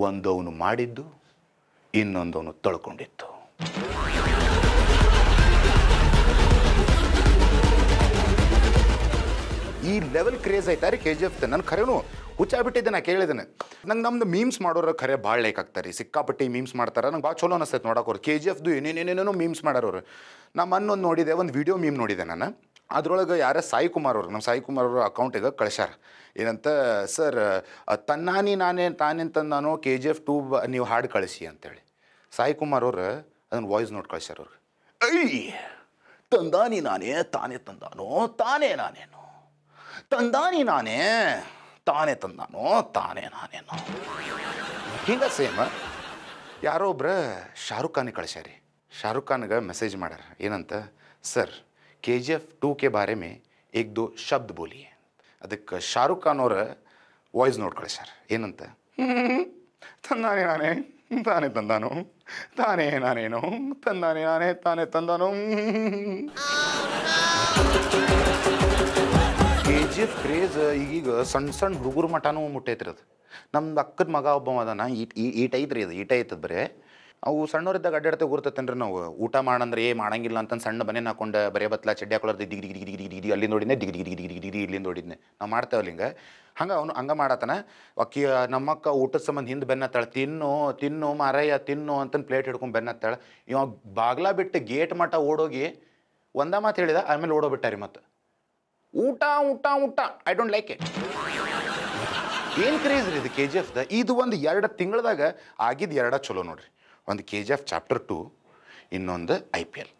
ಒಂದು ಅವನು ಮಾಡಿದ್ದು ಇನ್ನೊಂದು ಇನ್ನೊಂದವನು ತಳ್ಕೊಂಡಿತ್ತು ಈ ಲೆವೆಲ್ ಕ್ರೇಜ್ ಐತಾ ರೀ ಕೆ ಜಿ ಎಫ್ ನಾನು ಖರೇನು ಹುಚ್ಚಾಬಿಟ್ಟಿದ್ದೆ ನಾ ಕೇಳಿದ್ದೇನೆ ನಂಗೆ ನಮ್ದು ಮೀಮ್ಸ್ ಮಾಡೋರು ಖರೆ ಭಾಳ ಲೈಕ್ ಆಗ್ತಾರೆ ಸಿಕ್ಕಾಪಟ್ಟಿ ಮೀಮ್ಸ್ ಮಾಡ್ತಾರೆ ನಂಗೆ ಭಾಳ ಚಲೋ ಅನಿಸ್ತೈತೆ ನೋಡೋಕೋರು ಕೆ ಜಿ ಎಫ್ದು ಏನೇನೇನೇನೋ ಮೀಮ್ಸ್ ಮಾಡೋರು ನಮ್ಮ ಅನ್ನೊಂದು ನೋಡಿದೆ ಒಂದು ವಿಡಿಯೋ ಮೀಮ್ ನೋಡಿದೆ ನಾನು ಅದರೊಳಗೆ ಯಾರ ಸಾಯಿ ಕುಮಾರ್ ಅವರು ನಮ್ಮ ಸಾಯಿ ಕುಮಾರ್ ಅವರು ಅಕೌಂಟಿಗೆ ಕಳಿಸ್ಯಾರ ಏನಂತ ಸರ್ ತನ್ನಾನಿ ನಾನೇ ತಾನೆಂತ ನಾನು ಕೆ ಜಿ ಎಫ್ ಟೂ ನೀವು ಹಾಡು ಕಳಿಸಿ ಅಂತೇಳಿ ಸಾಯಿ ಕುಮಾರ್ ಅವರು ಅದನ್ನು ವಾಯ್ಸ್ ನೋಟ್ ಕಳಿಸ್ಯಾರ ಅವ್ರಿಗೆ ಅಯ್ಯ ತಂದಾನಿ ನಾನೇ ತಾನೇ ತಂದಾನೋ ತಾನೇ ನಾನೇನು ತಂದಾನಿ ನಾನೇ ತಾನೇ ತಂದಾನೋ ತಾನೇ ನಾನೇನೋ ಹಿಂಗ ಸೇಮ್ ಯಾರೋ ಒಬ್ರು ಶಾರುಖ್ ಖಾನಿಗೆ ಕಳಿಸ್ಯಾರಿ ಶಾರುಖ್ ಖಾನ್ಗೆ ಮೆಸೇಜ್ ಮಾಡ್ಯಾರ ಏನಂತ sir K G F two ಕೆ ಬಾರೆ ಮೇ ಏಕ್ ದೋ ಶಬ್ದ ಬೋಲಿ ಅದಕ್ಕೆ ಶಾರುಖ್ ಖಾನ್ ಅವ್ರ ವಾಯ್ಸ್ ನೋಡ್ ಕಳಿಸ್ಯಾರ ಏನಂತ ತಂದಾನೆ ನಾನೇ ತಾನೇ ತಂದಾನು ತಾನೇ ನಾನೇನು ತಂದಾನೆ ನಾನೇ ತಾನೇ ತಂದಾನು ಜಿಎಫ್ ಕ್ರೇಜ್ ಈಗೀಗ ಸಣ್ಣ ಸಣ್ಣ ಹುಡುಗರು ಮಠನೂ ಮುಟ್ಟೈತ್ರಿ ಅದು ನಮ್ದು ಅಕ್ಕದ ಮಗ ಒಬ್ಬ ಅದಾನ ಈಟ್ ಈಟ ಐತ್ರಿ ಅದು ಈಟ ಐತದ ಬರೇ ಅವು ಸಣ್ಣವರಿದ್ದಾಗ ಅಡ್ಡಾಡ್ತಾ ಗುರ್ತತೇನ್ರಿ ನಾವು ಊಟ ಮಾಡಂದ್ರೆ ಏ ಮಾಡಂಗಿಲ್ಲ ಅಂತ ಸಣ್ಣ ಮನೇನ ಹಾಕೊಂಡು ಬರೇ ಬತ್ಲ ಚಡ್ಡಿ ಹಾಕೊಳ್ಳೋದು ದಿಗ್ ದಿಗ್ ದಿಗ್ ದಿಗ್ ದಿಗಿ ಅಲ್ಲಿ ನೋಡಿದ್ನೆ ದಿಗ್ ಇಲ್ಲಿಂದ ದಿಗ್ ಇಲ್ಲಿ ನೋಡಿದ್ನೆ ನಾವು ಮಾಡ್ತೇವಲ್ಲ ಹಿಂಗೆ ಹಂಗೆ ಅವನು ಹಂಗೆ ಮಾಡತ್ತಾನೆ ಅಕ್ಕಿ ನಮ್ಮಕ್ಕ ಊಟದ ಸಂಬಂಧ ಹಿಂದೆ ಬೆನ್ನತ್ತಾಳ ತಿನ್ನು ತಿನ್ನು ಮಾರಯ್ಯ ತಿನ್ನು ಅಂತ ಪ್ಲೇಟ್ ಹಿಡ್ಕೊಂಡು ಬೆನ್ನತ್ತಾಳ ಇವಾಗ ಬಾಗ್ಲ ಬಿಟ್ಟು ಗೇಟ್ ಮಠ ಓಡೋಗಿ ಒಂದ ಮಾತು ಹೇಳಿದ ಆಮೇಲೆ ರೀ ಮತ್ತು ಊಟ ಊಟ ಊಟ ಐ ಡೋಂಟ್ ಲೈಕ್ ಇಟ್ ಏನು ಕ್ರೇಜ್ ರೀ ಇದು ಕೆ ಜಿ ದ ಇದು ಒಂದು ಎರಡು ತಿಂಗಳದಾಗ ಆಗಿದ್ದು ಎರಡ ಚಲೋ ನೋಡ್ರಿ ಒಂದು K G F chapter two ಇನ್ನೊಂದು I P L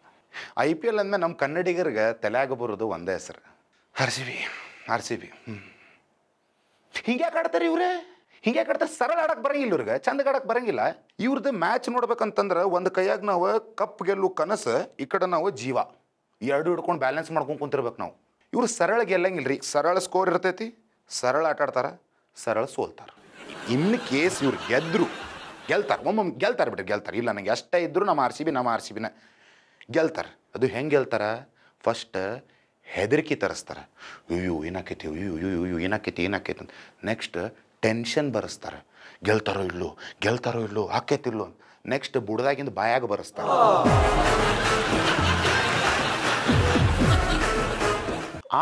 I P L ಅಂದಮೇಲೆ ನಮ್ಮ ಕನ್ನಡಿಗರಿಗೆ ತಲೆಯಾಗ ಬರೋದು ಒಂದೇ ಹೆಸರು R C B R C B ಹ್ಞೂ ಹಿಂಗೆ ಇವ್ರೆ ಹಿಂಗೆ ಆಡ್ತಾರೆ ಸರಳ ಆಡಕ್ಕೆ ಬರಂಗಿಲ್ಲ ಇವ್ರಿಗೆ ಚಂದ ಆಡಕ್ಕೆ ಬರಂಗಿಲ್ಲ ಇವ್ರದ್ದು ಮ್ಯಾಚ್ ನೋಡ್ಬೇಕಂತಂದ್ರೆ ಒಂದು ಕೈಯಾಗ ನಾವು ಕಪ್ ಗೆಲ್ಲು ಕನಸು ಈ ಕಡೆ ನಾವು ಜೀವ ಎರಡು ಹಿಡ್ಕೊಂಡು ಬ್ಯಾಲೆನ್ಸ್ ಮಾಡ್ಕೊಂಡು ಕುಂತಿರ್ಬೇಕು ನಾವು ಇವರು ಸರಳ ಗೆಲ್ಲಂಗಿಲ್ಲ ರೀ ಸರಳ ಸ್ಕೋರ್ ಇರ್ತೈತಿ ಸರಳ ಆಟಾಡ್ತಾರ ಸರಳ ಸೋಲ್ತಾರೆ ಇನ್ನು ಕೇಸ್ ಇವ್ರು ಗೆದ್ದರು ಗೆಲ್ತಾರೆ ಒಮ್ಮೊಮ್ಮೆ ಗೆಲ್ತಾರೆ ಬಿಟ್ರೆ ಗೆಲ್ತಾರೆ ಇಲ್ಲ ನನಗೆ ಅಷ್ಟೇ ಇದ್ದರೂ ನಮ್ಮ ಆರ್ ಸಿ ಬಿ ನಮ್ಮ ಆರ್ ಸಿ ಬಿನ ಗೆಲ್ತಾರೆ ಅದು ಹೆಂಗೆ ಗೆಲ್ತಾರೆ ಫಸ್ಟ್ ಹೆದರಿಕೆ ತರಿಸ್ತಾರೆ ಅಯ್ಯೋ ಏನಾಕೈತಿ ಅಯ್ಯೋ ಅಯ್ಯೋ ಅಯ್ಯೋ ಏನಾಕೈತಿ ಏನಾಕೈತಿ ಅಂತ ನೆಕ್ಸ್ಟ್ ಟೆನ್ಷನ್ ಬರೆಸ್ತಾರೆ ಗೆಲ್ತಾರೋ ಇಲ್ಲೋ ಗೆಲ್ತಾರೋ ಇಲ್ಲೋ ಆಕೈತಿಲ್ಲೋ ಅಂತ ನೆಕ್ಸ್ಟ್ ಬುಡದಾಗಿಂದ ಬಾಯಾಗ ಬರೆಸ್ತಾರೆ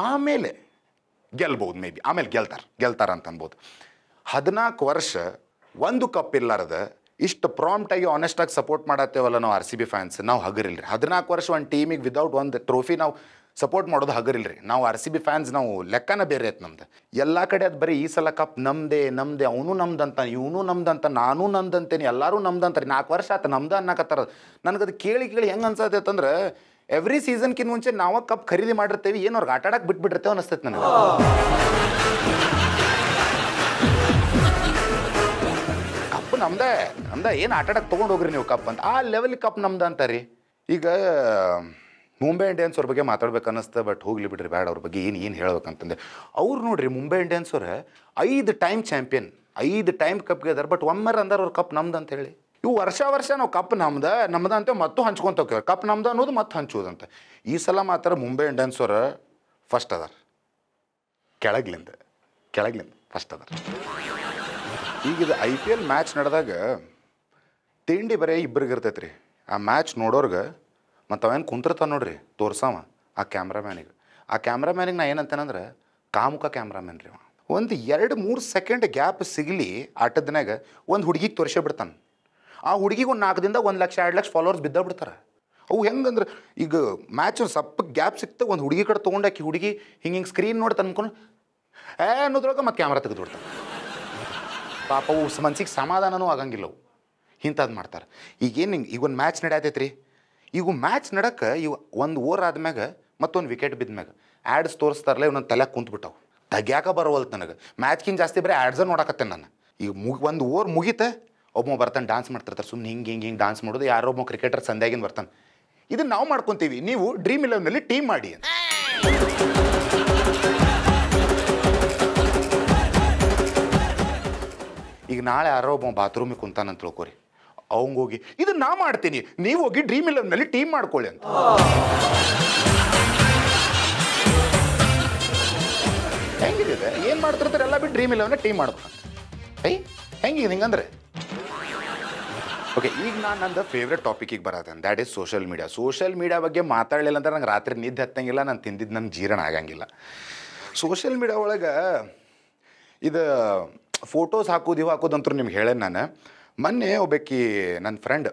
ಆಮೇಲೆ ಗೆಲ್ಬೋದು ಮೇ ಬಿ ಆಮೇಲೆ ಗೆಲ್ತಾರೆ ಗೆಲ್ತಾರ ಅಂತ ಅನ್ಬೋದು ಹದಿನಾಲ್ಕು ವರ್ಷ ಒಂದು ಕಪ್ ಇಲ್ಲಾರದ ಇಷ್ಟು ಪ್ರಾಂಪ್ಟಾಗಿ ಆನೆಸ್ಟಾಗಿ ಸಪೋರ್ಟ್ ಮಾಡತ್ತೇವಲ್ಲ ನಾವು ಆರ್ ಸಿ ಬಿ ಫ್ಯಾನ್ಸ್ ನಾವು ಹಗರಿಲ್ಲ ರೀ ಹದಿನಾಲ್ಕು ವರ್ಷ ಒಂದು ಟೀಮಿಗೆ ವಿದೌಟ್ ಒಂದು ಟ್ರೋಫಿ ನಾವು ಸಪೋರ್ಟ್ ಮಾಡೋದು ಹಗರಿಲ್ಲ ರೀ ನಾವು ಆರ್ ಸಿ ಬಿ ಫ್ಯಾನ್ಸ್ ನಾವು ಲೆಕ್ಕನ ಬೇರೆ ಐತೆ ನಮ್ದು ಎಲ್ಲ ಕಡೆ ಅದು ಬರೀ ಈ ಸಲ ಕಪ್ ನಮ್ಮದೇ ನಮ್ದೆ ಅವನು ನಮ್ದಂತ ಇವನು ನಮ್ದಂತ ನಾನು ನಂದಂತೇನೆ ಎಲ್ಲರೂ ರೀ ನಾಲ್ಕು ವರ್ಷ ಆಯ್ತು ನಮ್ದು ಅನ್ನಕತ್ತಾರ ನನಗದು ಕೇಳಿ ಕೇಳಿ ಹೆಂಗೆ ಅಂದ್ರೆ ಎವ್ರಿ ಸೀಸನ್ಕಿಂತ ಮುಂಚೆ ನಾವು ಕಪ್ ಖರೀದಿ ಮಾಡಿರ್ತೇವೆ ಏನು ಅವ್ರಿಗೆ ಆಟಾಡಕ್ಕೆ ಬಿಟ್ಬಿಟ್ಟಿರ್ತೇವೆ ಅನಿಸ್ತೈತೆ ನನಗೆ ಕಪ್ ನಮ್ದೇ ನಮ್ದ ಏನು ಆಟಾಡಕ್ಕೆ ತೊಗೊಂಡು ಹೋಗ್ರಿ ನೀವು ಕಪ್ ಅಂತ ಆ ಲೆವೆಲ್ ಕಪ್ ನಮ್ದು ರೀ ಈಗ ಮುಂಬೈ ಇಂಡಿಯನ್ಸ್ ಅವ್ರ ಬಗ್ಗೆ ಮಾತಾಡ್ಬೇಕು ಅನ್ನಿಸ್ತಾ ಬಟ್ ಹೋಗ್ಲಿ ಬಿಡ್ರಿ ಬ್ಯಾಡ ಅವ್ರ ಬಗ್ಗೆ ಏನು ಏನು ಹೇಳ್ಬೇಕಂತಂದೆ ಅವ್ರು ನೋಡ್ರಿ ಮುಂಬೈ ಇಂಡಿಯನ್ಸ್ ಅವ್ರ ಐದು ಟೈಮ್ ಚಾಂಪಿಯನ್ ಐದು ಟೈಮ್ ಕಪ್ ಅದಾರೆ ಬಟ್ ಒಮ್ಮೆ ಅಂದಾರ ಅವ್ರ ಕಪ್ ನಮ್ದು ಅಂತ ಹೇಳಿ ಇವು ವರ್ಷ ವರ್ಷ ನಾವು ಕಪ್ ನಮ್ದು ನಮ್ದು ಅಂತ ಮತ್ತು ಹೋಗ್ತೇವೆ ಕಪ್ ನಮ್ದು ಅನ್ನೋದು ಮತ್ತೆ ಹಂಚುವುದಂತ ಈ ಸಲ ಮಾತ್ರ ಮುಂಬೈ ಇಂಡಿಯನ್ಸ್ ಅವರು ಫಸ್ಟ್ ಅದಾರ ಕೆಳಗ್ಲಿಂದ ಕೆಳಗ್ಲಿಂದ ಫಸ್ಟ್ ಅದಾರ ಈಗ ಇದು ಐ ಪಿ ಎಲ್ ಮ್ಯಾಚ್ ನಡೆದಾಗ ತಿಂಡಿ ಬರೀ ಇಬ್ಬರಿಗೆ ಇರ್ತೈತೆ ರೀ ಆ ಮ್ಯಾಚ್ ನೋಡೋರ್ಗೆ ಮತ್ತು ಅವೇನು ಕುಂತಿರ್ತಾನೆ ನೋಡ್ರಿ ತೋರ್ಸವ ಆ ಕ್ಯಾಮ್ರಾಮ್ಯಾನಿಗೆ ಆ ಕ್ಯಾಮ್ರಾಮ್ಯಾನಿಗೆ ನಾ ಏನಂತೇನಂದ್ರೆ ಕಾಮುಕ ಕ್ಯಾಮ್ರಾಮ್ಯಾನ್ ರೀ ಒಂದು ಎರಡು ಮೂರು ಸೆಕೆಂಡ್ ಗ್ಯಾಪ್ ಸಿಗಲಿ ಆಟದನಾಗ ಒಂದು ಹುಡುಗಿಗೆ ತೋರಿಸೇ ಬಿಡ್ತಾನೆ ಆ ಹುಡುಗಿಗೆ ಒಂದು ನಾಲ್ಕದಿಂದ ಒಂದು ಲಕ್ಷ ಎರಡು ಲಕ್ಷ ಫಾಲೋವರ್ಸ್ ಬಿಡ್ತಾರೆ ಅವು ಹೆಂಗಂದ್ರೆ ಈಗ ಮ್ಯಾಚ್ ಒಂದು ಸಪ್ಪ ಗ್ಯಾಪ್ ಸಿಕ್ತ ಒಂದು ಹುಡುಗಿ ಕಡೆ ತೊಗೊಂಡಾಕಿ ಹುಡುಗಿ ಹಿಂಗೆ ಹಿಂಗೆ ಸ್ಕ್ರೀನ್ ನೋಡಿ ತಂದ್ಕೊಂಡು ಏ ಅನ್ನೋದ್ರೊಳಗೆ ಮತ್ತೆ ಕ್ಯಾಮ್ರಾ ತೆಗೆದುಬಿಡ್ತಾರೆ ಪಾಪ ಅವು ಮನ್ಸಿಗೆ ಸಮಾಧಾನವೂ ಆಗಂಗಿಲ್ಲ ಅವು ಇಂಥದ್ದು ಮಾಡ್ತಾರೆ ಈಗೇನು ಹಿಂಗೆ ಈಗ ಒಂದು ಮ್ಯಾಚ್ ನಡೆಯತೈತ್ರಿ ಈಗ ಮ್ಯಾಚ್ ನಡಕ್ಕೆ ಇವು ಒಂದು ಓವರ್ ಆದ್ಮ್ಯಾಗ ಮತ್ತೊಂದು ವಿಕೆಟ್ ಬಿದ್ಮ್ಯಾಗ ಆ್ಯಡ್ಸ್ ತೋರಿಸ್ತಾರಲ್ಲ ಇವೊಂದು ತಲೆ ಕುಂತ್ಬಿಟ್ಟವು ತೆಗ್ಯಾಕ ಬರೋವಲ್ತು ನನಗೆ ಮ್ಯಾಚ್ಗಿಂತ ಜಾಸ್ತಿ ಬರೀ ಆ್ಯಡ್ಸ ನೋಡಕತ್ತೇನೆ ನಾನು ಈಗ ಮುಗಿ ಒಂದು ಓವರ್ ಮುಗೀತ ಒಬ್ಬ ಬರ್ತಾನೆ ಡಾನ್ಸ್ ಮಾಡ್ತಿರ್ತಾರೆ ಸುಮ್ಮನೆ ಹಿಂಗೆ ಹಿಂಗೆ ಹಿಂಗೆ ಡಾನ್ಸ್ ಮಾಡೋದು ಯಾರೋ ಒಬ್ಬ ಕ್ರಿಕೆಟರ್ ಸಂಧ್ಯಾಗಿನ ಬರ್ತಾನೆ ಇದನ್ನ ನಾವು ಮಾಡ್ಕೊತೀವಿ ನೀವು ಡ್ರೀಮ್ ಇಲೆವೆನ್ನಲ್ಲಿ ಟೀಮ್ ಮಾಡಿ ಅಂತ ಈಗ ನಾಳೆ ಯಾರೋ ಒಬ್ಬ ಬಾತ್ರೂಮಿಗೆ ಕುಂತಾನ ಅಂತ ತಿಳ್ಕೊರಿ ಹೋಗಿ ಇದನ್ನ ನಾ ಮಾಡ್ತೀನಿ ನೀವು ಹೋಗಿ ಡ್ರೀಮ್ ಇಲೆವೆನ್ನಲ್ಲಿ ಟೀಮ್ ಮಾಡ್ಕೊಳ್ಳಿ ಅಂತ ಹೆಂಗಿದೆ ಏನು ಮಾಡ್ತಿರ್ತಾರೆ ಎಲ್ಲ ಬಿ ಡ್ರೀಮ್ ಇಲೆವೆನ್ನ ಟೀಮ್ ಮಾಡ್ಬೇಕಂತ ಐ ಹೆಂಗಿದೆ ಹಿಂಗಂದ್ರೆ ಓಕೆ ಈಗ ನಾನು ನಂದು ಫೇವ್ರೆಟ್ ಟಾಪಿಕಿಗೆ ಬರೋದನ್ನು that is social media social media ಬಗ್ಗೆ ಮಾತಾಡಲಿಲ್ಲ ಅಂದ್ರೆ ನಂಗೆ ರಾತ್ರಿ ನಿದ್ದೆ ಹತ್ತಂಗಿಲ್ಲ ನಾನು ತಿಂದಿದ್ದು ನನ್ನ ಜೀರ್ಣ ಆಗಂಗಿಲ್ಲ ಸೋಷಿಯಲ್ ಮೀಡಿಯಾ ಒಳಗೆ ಇದು ಫೋಟೋಸ್ ಹಾಕೋದು ಇವು ಹಾಕೋದಂತೂ ನಿಮ್ಗೆ ಹೇಳೇನು ನಾನು ಮೊನ್ನೆ ಒಬ್ಬಕ್ಕಿ ನನ್ನ ಫ್ರೆಂಡ್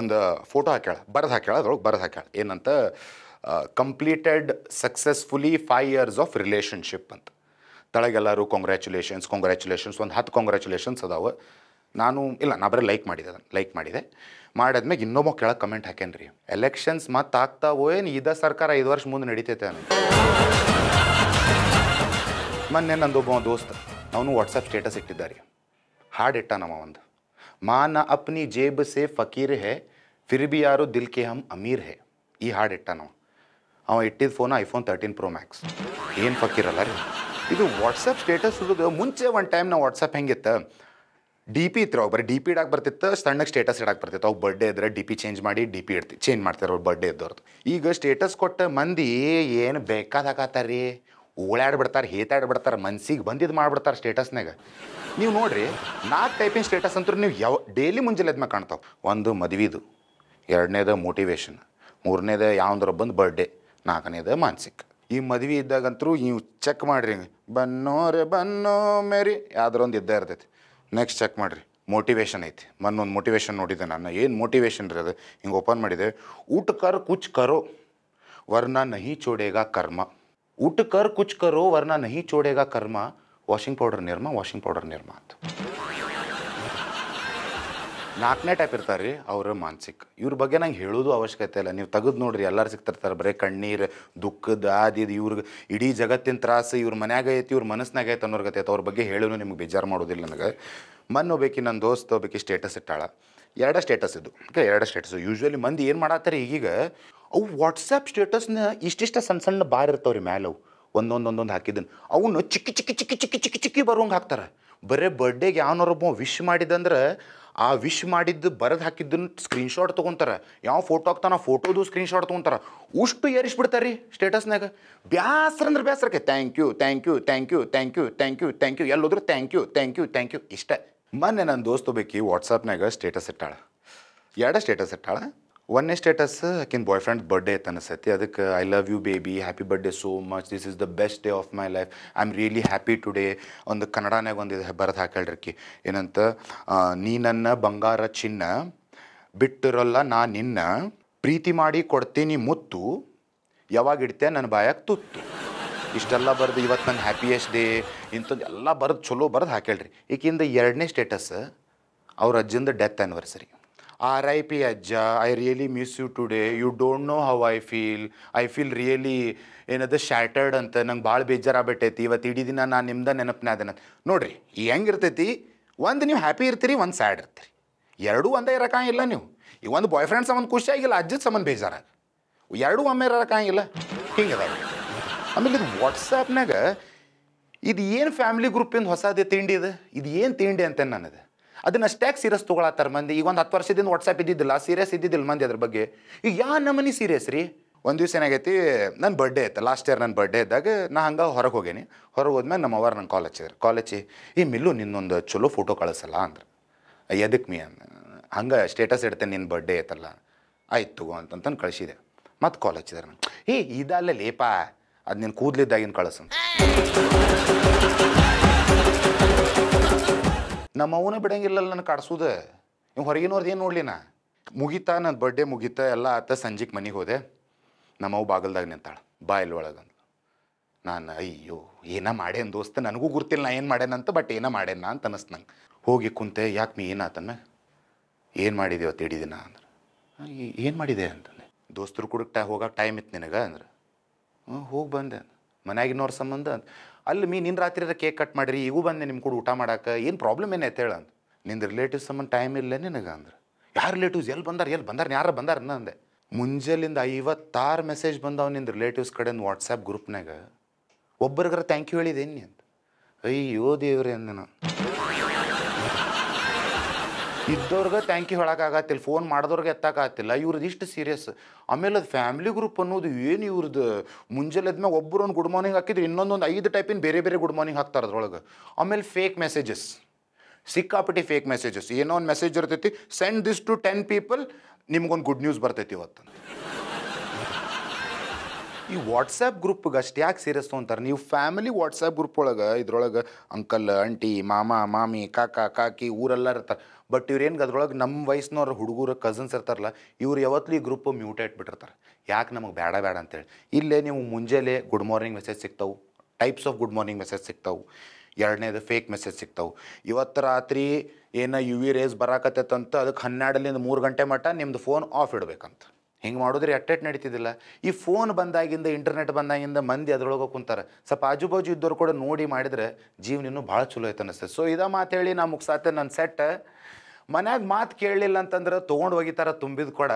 ಒಂದು ಫೋಟೋ ಹಾಕ್ಯಾಳ ಬರೆದು ಹಾಕ್ಯಾಳ ಅದ್ರೊಳಗೆ ಬರೆದು ಹಾಕ್ಯಾಳ ಏನಂತ completed successfully five years of relationship ಅಂತ ತಳಗೆಲ್ಲರೂ ಕಾಂಗ್ರ್ಯಾಚುಲೇಷನ್ಸ್ ಕಾಂಗ್ರ್ಯಾಚುಲೇಷನ್ಸ್ ಒಂದು ಹತ್ತು ಕಾಂಗ್ರ್ಯಾಚುಲೇಷನ್ಸ್ ಅದಾವೆ ನಾನು ಇಲ್ಲ ನಾ ಬರೀ ಲೈಕ್ ಮಾಡಿದೆ ಅದನ್ನು ಲೈಕ್ ಮಾಡಿದೆ ಮಾಡಿದ್ಮೇಲೆ ಇನ್ನೊಬ್ಬ ಕೆಳಗೆ ಕಮೆಂಟ್ ಹಾಕೇನ್ರಿ ರೀ ಎಲೆಕ್ಷನ್ಸ್ ಮತ್ತೆ ಆಗ್ತಾವೋ ಏನು ಇದ ಸರ್ಕಾರ ಐದು ವರ್ಷ ಮುಂದೆ ನಡೀತೈತೆ ಅನ್ನ ಮೊನ್ನೆ ನಂದೊಬ್ಬ ದೋಸ್ತ ಅವನು ವಾಟ್ಸಪ್ ಸ್ಟೇಟಸ್ ಇಟ್ಟಿದ್ದಾರೆ ಇಟ್ಟ ನಮ್ಮ ಒಂದು ಮಾನ ಅಪ್ನಿ ಜೇಬ್ ಸೆ ಫಕೀರ್ ಹೇ ಫಿರ್ ಬಿ ಯಾರು ದಿಲ್ ಕೆ ಹಮ್ ಅಮೀರ್ ಹೆ ಈ ಇಟ್ಟ ನಾವು ಅವ ಇಟ್ಟಿದ್ದ phone iPhone thirteen pro max ಏನು ಫಕೀರಲ್ಲ ರೀ ಇದು ವಾಟ್ಸಪ್ ಸ್ಟೇಟಸ್ ಮುಂಚೆ ಒಂದು ಟೈಮ್ ನಾವು ವಾಟ್ಸಪ್ ಹೆಂಗಿತ್ತು ಡಿ ಪಿ ಇತ್ತು ಅವ್ರು ಬರೀ ಡಿ ಪಿ ಇಡಕ್ಕೆ ಬರ್ತಿತ್ತು ಸಣ್ಣಗೆ ಸ್ಟೇಟಸ್ ಇಡಕ್ಕೆ ಬರ್ತಿತ್ತು ಅವ್ರು ಬರ್ಡೇ ಇದ್ರೆ ಡಿ ಪಿ ಚೇಂಜ್ ಮಾಡಿ ಡಿ ಪಿ ಇಡ್ತಿ ಚೇಂಜ್ ಮಾಡ್ತಾರೆ ಅವ್ರು ಬರ್ಡೇ ಇದ್ದವ್ರದ್ದು ಈಗ ಸ್ಟೇಟಸ್ ಕೊಟ್ಟ ಮಂದಿ ಏನು ಬೇಕಾದಾಗತ್ತಾರ ರೀ ಓಡಾಡ್ಬಿಡ್ತಾರೆ ಹೇತಾಡ್ಬಿಡ್ತಾರೆ ಮನ್ಸಿಗೆ ಬಂದಿದ್ದು ಮಾಡಿಬಿಡ್ತಾರೆ ಸ್ಟೇಟಸ್ನಾಗ ನೀವು ನೋಡಿರಿ ನಾಲ್ಕು ಟೈಪಿನ ಸ್ಟೇಟಸ್ ಅಂತೂ ನೀವು ಯಾವ ಡೈಲಿ ಮುಂಜಾನೆದ್ಮೇಲೆ ಕಾಣ್ತಾವೆ ಒಂದು ಮದುವೆದು ಎರಡನೇದು ಮೋಟಿವೇಶನ್ ಮೂರನೇದು ಯಾವಂದ್ರ ಬಂದು ಬರ್ಡೇ ನಾಲ್ಕನೇದು ಮಾನಸಿಕ ಈ ಮದುವೆ ಇದ್ದಾಗಂತರೂ ನೀವು ಚೆಕ್ ಮಾಡಿರಿ ಬನ್ನೋರೆ ಬನ್ನೋ ಮೇರಿ ಯಾವುದ್ರೊಂದು ಇದ್ದೇ ಇರ್ತೈತಿ ನೆಕ್ಸ್ಟ್ ಚೆಕ್ ಮಾಡಿರಿ ಮೋಟಿವೇಶನ್ ಐತಿ ಮೊನ್ನೆ ಒಂದು ಮೋಟಿವೇಶನ್ ನೋಡಿದೆ ನಾನು ಏನು ಮೋಟಿವೇಶನ್ ರೀ ಅದು ಹಿಂಗೆ ಓಪನ್ ಮಾಡಿದೆ ಊಟ ಕರ್ ಕುಚ್ ಕರೋ ವರ್ಣ ನಹಿ ಚೋಡೇಗ ಕರ್ಮ ಊಟ ಕರ್ ಕುಚ್ ಕರೋ ವರ್ಣ ನಹಿ ಚೋಡೇಗ ಕರ್ಮ washing powder Nirma washing powder Nirma ಅಂತ ನಾಲ್ಕನೇ ಟೈಪ್ ಇರ್ತಾರೆ ರೀ ಅವ್ರ ಮಾನಸಿಕ ಇವ್ರ ಬಗ್ಗೆ ನಂಗೆ ಹೇಳೋದು ಅವಶ್ಯಕತೆ ಇಲ್ಲ ನೀವು ತೆಗೆದು ನೋಡ್ರಿ ಎಲ್ಲರೂ ಸಿಕ್ತಿರ್ತಾರೆ ಬರೀ ಕಣ್ಣೀರು ದುಃಖದ ಅದು ಇದು ಇವ್ರಿಗೆ ಇಡೀ ಜಗತ್ತಿನ ತ್ರಾಸು ಇವ್ರ ಮನ್ಯಾಗ ಐತಿ ಇವ್ರ ಮನಸ್ಸಿನಾಗ ಐತೆ ಅನ್ನೋರ್ಗೆ ಐತೆ ಅವ್ರ ಬಗ್ಗೆ ಹೇಳೋನು ನಿಮ್ಗೆ ಬೇಜಾರು ಮಾಡೋದಿಲ್ಲ ನನಗೆ ಮನ್ ಹೋಗ್ಬೇಕು ನನ್ನ ದೋಸ್ತ ಹೋಗ್ಬೇಕು ಸ್ಟೇಟಸ್ ಇಟ್ಟಾಳ ಎರಡ ಸ್ಟೇಟಸ್ ಇದು ಓಕೆ ಎರಡು ಸ್ಟೇಟಸ್ ಯೂಶ್ವಲಿ ಮಂದಿ ಏನು ಮಾಡತ್ತಾರೆ ಈಗೀಗ ಅವು ವಾಟ್ಸಪ್ ಸ್ಟೇಟಸ್ನ ಇಷ್ಟಿಷ್ಟ ಸಣ್ಣ ಸಣ್ಣ ಬಾರ್ ರೀ ಮ್ಯಾಲೆ ಅವು ಒಂದೊಂದೊಂದೊಂದು ಹಾಕಿದ್ದನ್ನು ಅವನು ಚಿಕ್ಕಿ ಚಿಕ್ಕಿ ಚಿಕ್ಕಿ ಚಿಕ್ಕಿ ಚಿಕ್ಕಿ ಚಿಕ್ಕಿ ಬರೋಂಗೆ ಹಾಕ್ತಾರೆ ಬರೀ ಬರ್ಡೇಗೆ ಯಾವನೋರೊಬ್ಬ ವಿಶ್ ಮಾಡಿದಂದ್ರೆ ಆ ವಿಶ್ ಮಾಡಿದ್ದು ಬರೆದು ಹಾಕಿದ್ದನ್ನು ಸ್ಕ್ರೀನ್ಶಾಟ್ ತೊಗೊತಾರೆ ಯಾವ ಫೋಟೋ ಹಾಕ್ತಾನ ಫೋಟೋದು ಸ್ಕ್ರೀನ್ಶಾಟ್ ತೊಗೊತಾರೆ ಉಷ್ಟು ಏರಿಸ್ಬಿಡ್ತಾರೆ ರೀ ಸ್ಟೇಟಸ್ನಾಗ ಬ್ಯಾಸ್ರ ಅಂದ್ರೆ ಬ್ಯಾಸ್ರಕ್ಕೆ thank you thank you thank you thank you thank you thank you ಎಲ್ಲೋದ್ರು thank you thank you thank you ಇಷ್ಟ ಮೊನ್ನೆ ನನ್ನ ದೋಸ್ತು ಬೇಕಿ ವಾಟ್ಸಪ್ನಾಗ ಸ್ಟೇಟಸ್ ಇಟ್ಟಾಳ ಎರಡು ಸ್ಟೇಟಸ್ ಇಟ್ಟಾಳ ಒಂದನೇ ಸ್ಟೇಟಸ್ ಆಕಿನ ಬಾಯ್ ಫ್ರೆಂಡ್ ಬರ್ಡೇ ಇತ್ತು ಅನಿಸೈತಿ ಅದಕ್ಕೆ I love you baby happy birthday so much this is the best day of my life I am really happy today ಒಂದು ಕನ್ನಡನಾಗ ಒಂದು ಇದು ಬರೆದು ಹಾಕಳ್ರಿಕಿ ಏನಂತ ನೀ ನನ್ನ ಬಂಗಾರ ಚಿನ್ನ ಬಿಟ್ಟಿರಲ್ಲ ನಾ ನಿನ್ನ ಪ್ರೀತಿ ಮಾಡಿ ಕೊಡ್ತೀನಿ ಮುತ್ತು ಯಾವಾಗ ಇಡ್ತೆ ನನ್ನ ಬಾಯಾಗ ತುತ್ತು ಇಷ್ಟೆಲ್ಲ ಬರೆದು ಇವತ್ತು ನನ್ನ ಹ್ಯಾಪಿಯೆಸ್ಟ್ ಡೇ ಇಂಥದ್ದು ಎಲ್ಲ ಬರೆದು ಚಲೋ ಬರೆದು ಹಾಕೇಳ್ರಿ ಈಕಿಂದ ಎರಡನೇ ಸ್ಟೇಟಸ್ ಅವ್ರ ಅಜ್ಜಿಂದ death anniversary R I P ಅಜ್ಜ I really miss you today you don't know how I feel I feel really ಏನದ ಶ್ಯಾಟರ್ಡ್ ಅಂತ ನಂಗೆ ಭಾಳ ಬೇಜಾರಾಗ್ಬಿಟ್ಟೈತಿ ಇವತ್ತು ಇಡೀ ದಿನ ನಾನು ನಿಮ್ದು ನೆನಪನೇ ಅದನ್ನ ನೋಡಿರಿ ಹೆಂಗಿರ್ತೈತಿ ಒಂದು ನೀವು ಹ್ಯಾಪಿ ಇರ್ತೀರಿ ಒಂದು ಸ್ಯಾಡ್ ಇರ್ತೀರಿ ಎರಡೂ ಒಂದೇ ಇರೋಕ್ಕಾಗಿಲ್ಲ ನೀವು ಈ ಒಂದು ಬಾಯ್ ಫ್ರೆಂಡ್ ಸಂಬಂಧ ಖುಷಿಯಾಗಿಲ್ಲ ಆಗಿಲ್ಲ ಅಜ್ಜದ ಸಂಬಂಧ ಬೇಜಾರಾಗ ಎರಡೂ ಒಮ್ಮೆ ಇರೋಕ್ಕಾಗಿಲ್ಲ ಹಿಂಗೆ ಅದ ಆಮೇಲೆ ಇದು ವಾಟ್ಸಪ್ನಾಗ ಇದು ಏನು ಫ್ಯಾಮಿಲಿ ಗ್ರೂಪಿಂದ ಹೊಸದು ತಿಂಡಿ ಇದು ಇದು ಏನು ತಿಂಡಿ ಅಂತ ನನಗೆ ಅದನ್ನ ಸ್ಟ್ಯಾಕ್ ಸೀರಿಯಸ್ ತೊಗೊಳತ್ತಾರ ಮಂದಿ ಈಗ ಒಂದು ಹತ್ತು ವರ್ಷದಿಂದ ವಾಟ್ಸಪ್ ಇದ್ದಿದ್ದಿಲ್ಲ ಸೀರಿಯಸ್ ಇದ್ದಿದ್ದಿಲ್ಲ ಮಂದಿ ಅದ್ರ ಬಗ್ಗೆ ಈಗ ಯಾ ನಮನಿ ಸೀರಿಯಸ್ ರೀ ಒಂದು ದಿವ್ಸ ಏನಾಗೈತಿ ನನ್ನ ಬರ್ಡೇ ಇತ್ತು ಲಾಸ್ಟ್ ಇಯರ್ ನನ್ನ ಬರ್ಡೇ ಇದ್ದಾಗ ನಾ ಹಂಗೆ ಹೊರಗೆ ಹೋಗೇನಿ ಹೊರಗೆ ಹೋದ್ಮೇಲೆ ನಮ್ಮ ಅವರ ನನ್ನ ಕಾಲ್ ಹಚ್ಚಿದ್ರು ಕಾಲ್ ಈ ಮಿಲ್ಲು ನಿನ್ನೊಂದು ಚಲೋ ಫೋಟೋ ಕಳಿಸಲ್ಲ ಅಂದ್ರೆ ಎದಕ್ಕೆ ಮೀ ಅಂದ ಹಂಗೆ ಸ್ಟೇಟಸ್ ಇಡ್ತೇನೆ ನಿನ್ನ ಬರ್ಡೇ ಐತಲ್ಲ ಆಯ್ತು ಅಂತಂತಂದು ಕಳಿಸಿದೆ ಮತ್ತು ಕಾಲ್ ಹಚ್ಚಿದಾರೆ ನಂಗೆ ಏ ಇದಲ್ಲೇ ಲೇಪಾ ಅದು ನಿನ್ನ ಕೂದಲಿದ್ದಾಗಿನ ಅಂತ ನಮ್ಮ ಅವನ ಬಿಡಂಗಿಲ್ಲಲ್ಲ ನಾನು ಕಾಡ್ಸೋದು ನೀವು ಹೊರಗಿನವ್ರದ್ದು ಏನು ನೋಡಲಿ ನಾ ಮುಗೀತಾ ನನ್ನ ಬರ್ಡೆ ಮುಗೀತ ಎಲ್ಲ ಆತ ಸಂಜೆಗೆ ಮನೆಗೆ ಹೋದೆ ಅವು ಬಾಗಲ್ದಾಗ ನಿಂತಾಳೆ ಬಾಯಲ್ಲಿ ಒಳಗಂದ್ಲು ನಾನು ಅಯ್ಯೋ ಏನೋ ಮಾಡೇನು ದೋಸ್ತ ನನಗೂ ಗೊತ್ತಿಲ್ಲ ನಾ ಏನು ಮಾಡ್ಯಾನಂತ ಬಟ್ ಏನೋ ಮಾಡ್ಯಾನ ಅಂತ ಅನಿಸ್ತು ನಂಗೆ ಹೋಗಿ ಕುಂತೆ ಯಾಕೆ ನೀ ಏನಾತನ ಏನು ಮಾಡಿದೆವು ತಿಡಿದಿನ ಅಂದ್ರೆ ಏನು ಮಾಡಿದೆ ಅಂತಂದೆ ದೋಸ್ತರು ಕೂಡ ಹೋಗಕ್ಕೆ ಟೈಮ್ ಇತ್ತು ನಿನಗೆ ಅಂದ್ರೆ ಹೋಗಿ ಬಂದೆ ಮನ್ಯಾಗಿನವ್ರ ಸಂಬಂಧ ಅಲ್ಲಿ ಮೀ ನಿನ್ನ ರಾತ್ರಿ ಕೇಕ್ ಕಟ್ ಮಾಡಿರಿ ಈಗೂ ಬಂದೆ ನಿಮ್ಮ ಕೂಡ ಊಟ ಮಾಡಕ್ಕೆ ಏನು ಪ್ರಾಬ್ಲಮ್ ಏನೈತೆ ಐತೆ ಅಂತ ನಿಂದು ರಿಲೇಟಿವ್ಸ್ ಸಂಬಂಧ ಟೈಮ್ ಇಲ್ಲ ನಿನಗೆ ಅಂದ್ರೆ ಯಾರು ರಿಲೇಟಿವ್ಸ್ ಎಲ್ಲಿ ಬಂದಾರ ಎಲ್ಲಿ ಬಂದಾರ ಯಾರು ಬಂದಾರ ಅಂದೆ ಮುಂಜಾಲಿಂದ ಐವತ್ತಾರು ಮೆಸೇಜ್ ಬಂದವ ನಿಂದು ರಿಲೇಟಿವ್ಸ್ ಕಡೆಯಿಂದ ವಾಟ್ಸಪ್ ಗ್ರೂಪ್ನಾಗ ಒಬ್ಬರಿಗಾರ ಥ್ಯಾಂಕ್ ಯು ಹೇಳಿದೇನು ಅಂತ ಅಯ್ಯೋ ದೇವ್ರಿ ಅಂದೆ ನಾನು ಇದ್ದವ್ರಿಗೆ ಥ್ಯಾಂಕ್ ಯು ಹೇಳೋಕ್ಕಾಗತ್ತಿಲ್ಲ ಫೋನ್ ಮಾಡಿದವ್ರಿಗೆ ಎತ್ತಕ್ಕಾಗತ್ತಿಲ್ಲ ಇವ್ರದ್ದು ಇಷ್ಟು ಸೀರಿಯಸ್ ಆಮೇಲೆ ಅದು ಫ್ಯಾಮಿಲಿ ಗ್ರೂಪ್ ಅನ್ನೋದು ಏನು ಇವ್ರದ್ದು ಮುಂಜಾನೆ ಒಬ್ಬರು ಒಂದು ಗುಡ್ ಮಾರ್ನಿಂಗ್ ಹಾಕಿದ್ರೆ ಇನ್ನೊಂದೊಂದು ಐದು ಟೈಪಿನ ಬೇರೆ ಬೇರೆ ಗುಡ್ ಮಾರ್ನಿಂಗ್ ಹಾಕ್ತಾರೆ ಅದ್ರೊಳಗೆ ಆಮೇಲೆ ಫೇಕ್ ಮೆಸೇಜಸ್ ಸಿಕ್ಕಾಪಟ್ಟಿ ಫೇಕ್ ಮೆಸೇಜಸ್ ಏನೋ ಒಂದು ಮೆಸೇಜ್ ಇರ್ತೈತಿ send this to ten people ನಿಮ್ಗೊಂದು ಗುಡ್ ನ್ಯೂಸ್ ಬರ್ತೈತಿ ಇವತ್ತು ಈ ವಾಟ್ಸಪ್ ಗ್ರೂಪ್ಗೆ ಅಷ್ಟು ಯಾಕೆ ಸೀರಿಯಸ್ ತೊಗೊಂತಾರೆ ನೀವು ಫ್ಯಾಮಿಲಿ ವಾಟ್ಸಪ್ ಗ್ರೂಪ್ ಒಳಗೆ ಇದ್ರೊಳಗೆ ಅಂಕಲ್ ಆಂಟಿ ಮಾಮ ಮಾಮಿ ಕಾಕ ಕಾಕಿ ಊರೆಲ್ಲ ಇರ್ತಾರೆ ಬಟ್ ಇವ್ರು ಏನು ಅದ್ರೊಳಗೆ ನಮ್ಮ ವಯಸ್ಸಿನವ್ರ ಹುಡುಗರು ಕಝನ್ಸ್ ಇರ್ತಾರಲ್ಲ ಇವ್ರು ಯಾವತ್ತೂ ಈ ಗ್ರೂಪ್ ಮ್ಯೂಟೇಟ್ ಬಿಟ್ಟಿರ್ತಾರೆ ಯಾಕೆ ನಮಗೆ ಬೇಡ ಬೇಡ ಅಂತೇಳಿ ಇಲ್ಲೇ ನೀವು ಮುಂಜಾನೆ ಗುಡ್ ಮಾರ್ನಿಂಗ್ ಮೆಸೇಜ್ ಸಿಗ್ತಾವೆ types of good morning message ಸಿಗ್ತಾವೆ ಎರಡನೇದು ಫೇಕ್ ಮೆಸೇಜ್ ಸಿಗ್ತಾವೆ ಇವತ್ತು ರಾತ್ರಿ ಏನೋ ಯು ವಿ ರೇಸ್ ಅಂತ ಅದಕ್ಕೆ ಹನ್ನೆರಡರಿಂದ ಮೂರು ಗಂಟೆ ಮಟ್ಟ ನಿಮ್ಮದು ಫೋನ್ ಆಫ್ ಇಡಬೇಕಂತ ಹಿಂಗೆ ಮಾಡಿದ್ರೆ ಅಟ್ಟೆಟ್ ನಡೀತಿದ್ದಿಲ್ಲ ಈ ಫೋನ್ ಬಂದಾಗಿಂದ ಇಂಟರ್ನೆಟ್ ಬಂದಾಗಿಂದ ಮಂದಿ ಅದ್ರೊಳಗೆ ಕುಂತಾರೆ ಸ್ವಲ್ಪ ಆಜು ಬಾಜು ಇದ್ದವ್ರು ಕೂಡ ನೋಡಿ ಮಾಡಿದರೆ ಜೀವನ ಭಾಳ ಚಲೋ ಐತೆ ಅನ್ನಿಸ್ತದೆ ಸೊ ಇದ ಮಾತೇಳಿ ನಾ ಮುಗಿಸಾತೆ ನನ್ನ ಸೆಟ್ ಮನ್ಯಾಗ ಮಾತು ಕೇಳಲಿಲ್ಲ ಅಂತಂದ್ರೆ ತೊಗೊಂಡು ಹೋಗಿತಾರ ತುಂಬಿದ ಕೊಡ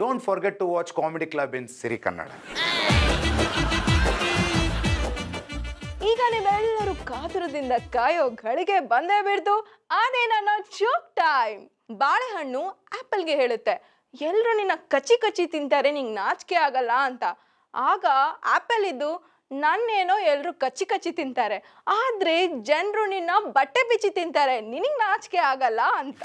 don't forget to watch comedy club in Siri Kannada ಈಗ ನೀವೆಲ್ಲರೂ ಕಾತುರದಿಂದ ಕಾಯೋ ಗಳಿಗೆ ಬಂದೇ ಬಿಡ್ತು ಅದೇ ನನ್ನ ಚೋಕ್ ಟೈಮ್ ಬಾಳೆಹಣ್ಣು ಆ್ಯಪಲ್ಗೆ ಹೇಳುತ್ತೆ ಎಲ್ಲರೂ ನಿನ್ನ ಕಚಿ ಕಚಿ ತಿಂತಾರೆ ನಿಂಗೆ ನಾಚಿಕೆ ಆಗಲ್ಲ ಅಂತ ಆಗ ಆಪಲ್ ಇದ್ದು ನನ್ನೇನೋ ಎಲ್ಲರೂ ಕಚ್ಚಿ ಕಚ್ಚಿ ತಿಂತಾರೆ ಆದರೆ ಜನರು ನಿನ್ನ ಬಟ್ಟೆ ಬಿಚ್ಚಿ ತಿಂತಾರೆ ನಿನಗೆ ನಾಚಿಕೆ ಆಗಲ್ಲ ಅಂತ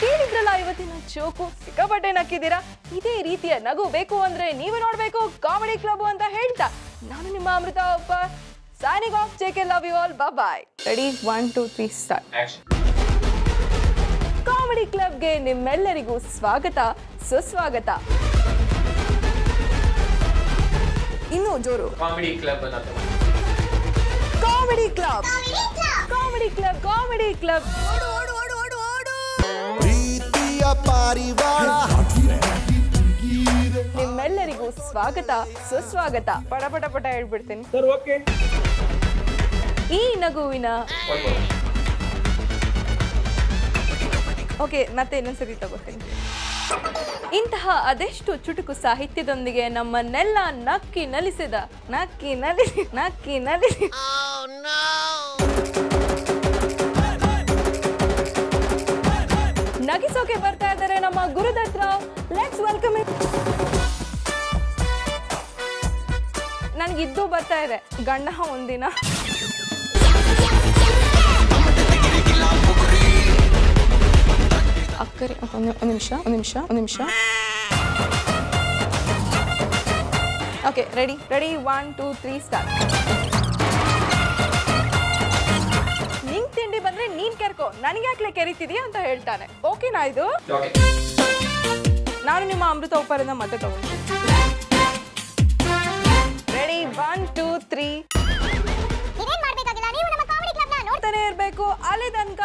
ಕೇಳಿದ್ರಲ್ಲ ಇವತ್ತಿನ ಚೋಕು ಸಿಕ್ಕಾಪಟ್ಟೆ ನಕ್ಕಿದ್ದೀರಾ ಇದೇ ರೀತಿಯ ನಗು ಬೇಕು ಅಂದ್ರೆ ನೀವು ನೋಡಬೇಕು ಕಾಮಿಡಿ ಕ್ಲಬ್ ಅಂತ ಹೇಳ್ತಾ ನಾನು ನಿಮ್ಮ ಅಮೃತ ಒಬ್ಬ ಸೈನಿಂಗ್ ಆಫ್ ಜೆ love you all bye ready one two three start comedy ಕ್ಲಬ್ಗೆ ನಿಮ್ಮೆಲ್ಲರಿಗೂ ಸ್ವಾಗತ ಸುಸ್ವಾಗತ ಇನ್ನು ಜೋರು comedy club comedy club comedy club comedy club ಪ್ರೀತಿಯ ಪಾರಿವಾಳ ನಿಮ್ಮೆಲ್ಲರಿಗೂ ಸ್ವಾಗತ ಸುಸ್ವಾಗತ ಪಟ ಪಟ ಪಟ ಹೇಳ್ಬಿಡ್ತೀನಿ ಈ ನಗುವಿನ ಓಕೆ ಮತ್ತೆ ಇನ್ನೊಂದ್ಸರಿ ತಗೋತೀನಿ ಇಂತಹ ಅದೆಷ್ಟು ಚುಟುಕು ಸಾಹಿತ್ಯದೊಂದಿಗೆ ನಮ್ಮನ್ನೆಲ್ಲ ನಕ್ಕಿ ನಲಿಸಿದ ನಕ್ಕಿ ನಲಿಸಿ ನಕ್ಕಿ ನಲಿಸಿ ನಗಿಸೋಕೆ ಬರ್ತಾ ಇದ್ದಾರೆ ನಮ್ಮ ಗುರುದತ್ ರಾವ್ ಲೆಟ್ಸ್ ವೆಲ್ಕಮ್ ನನಗಿದ್ದು ಬರ್ತಾ ಇದೆ ಗಂಡ ಒಂದಿನ ಕರಿ ಒಂದು ನಿಮಿಷ ಒಂದು ನಿಮಿಷ ಒಂದು ನಿಮಿಷ okay ready ready one two three start ನಿಂಗ್ ತಿಂಡಿ ಬಂದ್ರೆ ನೀನ್ ಕೆರ್ಕೋ ನನಗ್ಯಾಕ್ಲೆ ಕೆರಿತಿದೀಯ ಅಂತ ಹೇಳ್ತಾನೆ ಓಕೆನಾ ಇದು ನಾನು ನಿಮ್ಮ ಅಮೃತ ಉಪ್ಪಾರಿಂದ ಮತ್ತೆ ತಗೊಂಡು ರೆಡಿ ಒನ್ ಟೂ ತ್ರೀ ನೋಡ್ತಾನೆ ಇರಬೇಕು ಅಲ್ಲಿ ತನಕ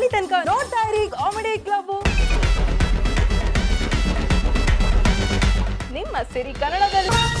ಅಲ್ಲಿ ತನಕ ನೋಡ್ತಾ ಇರಿ ಕಾಮಿಡಿ ಕ್ಲಬ್ ನಿಮ್ಮ ಸಿರಿ ಕನ್ನಡದಲ್ಲಿ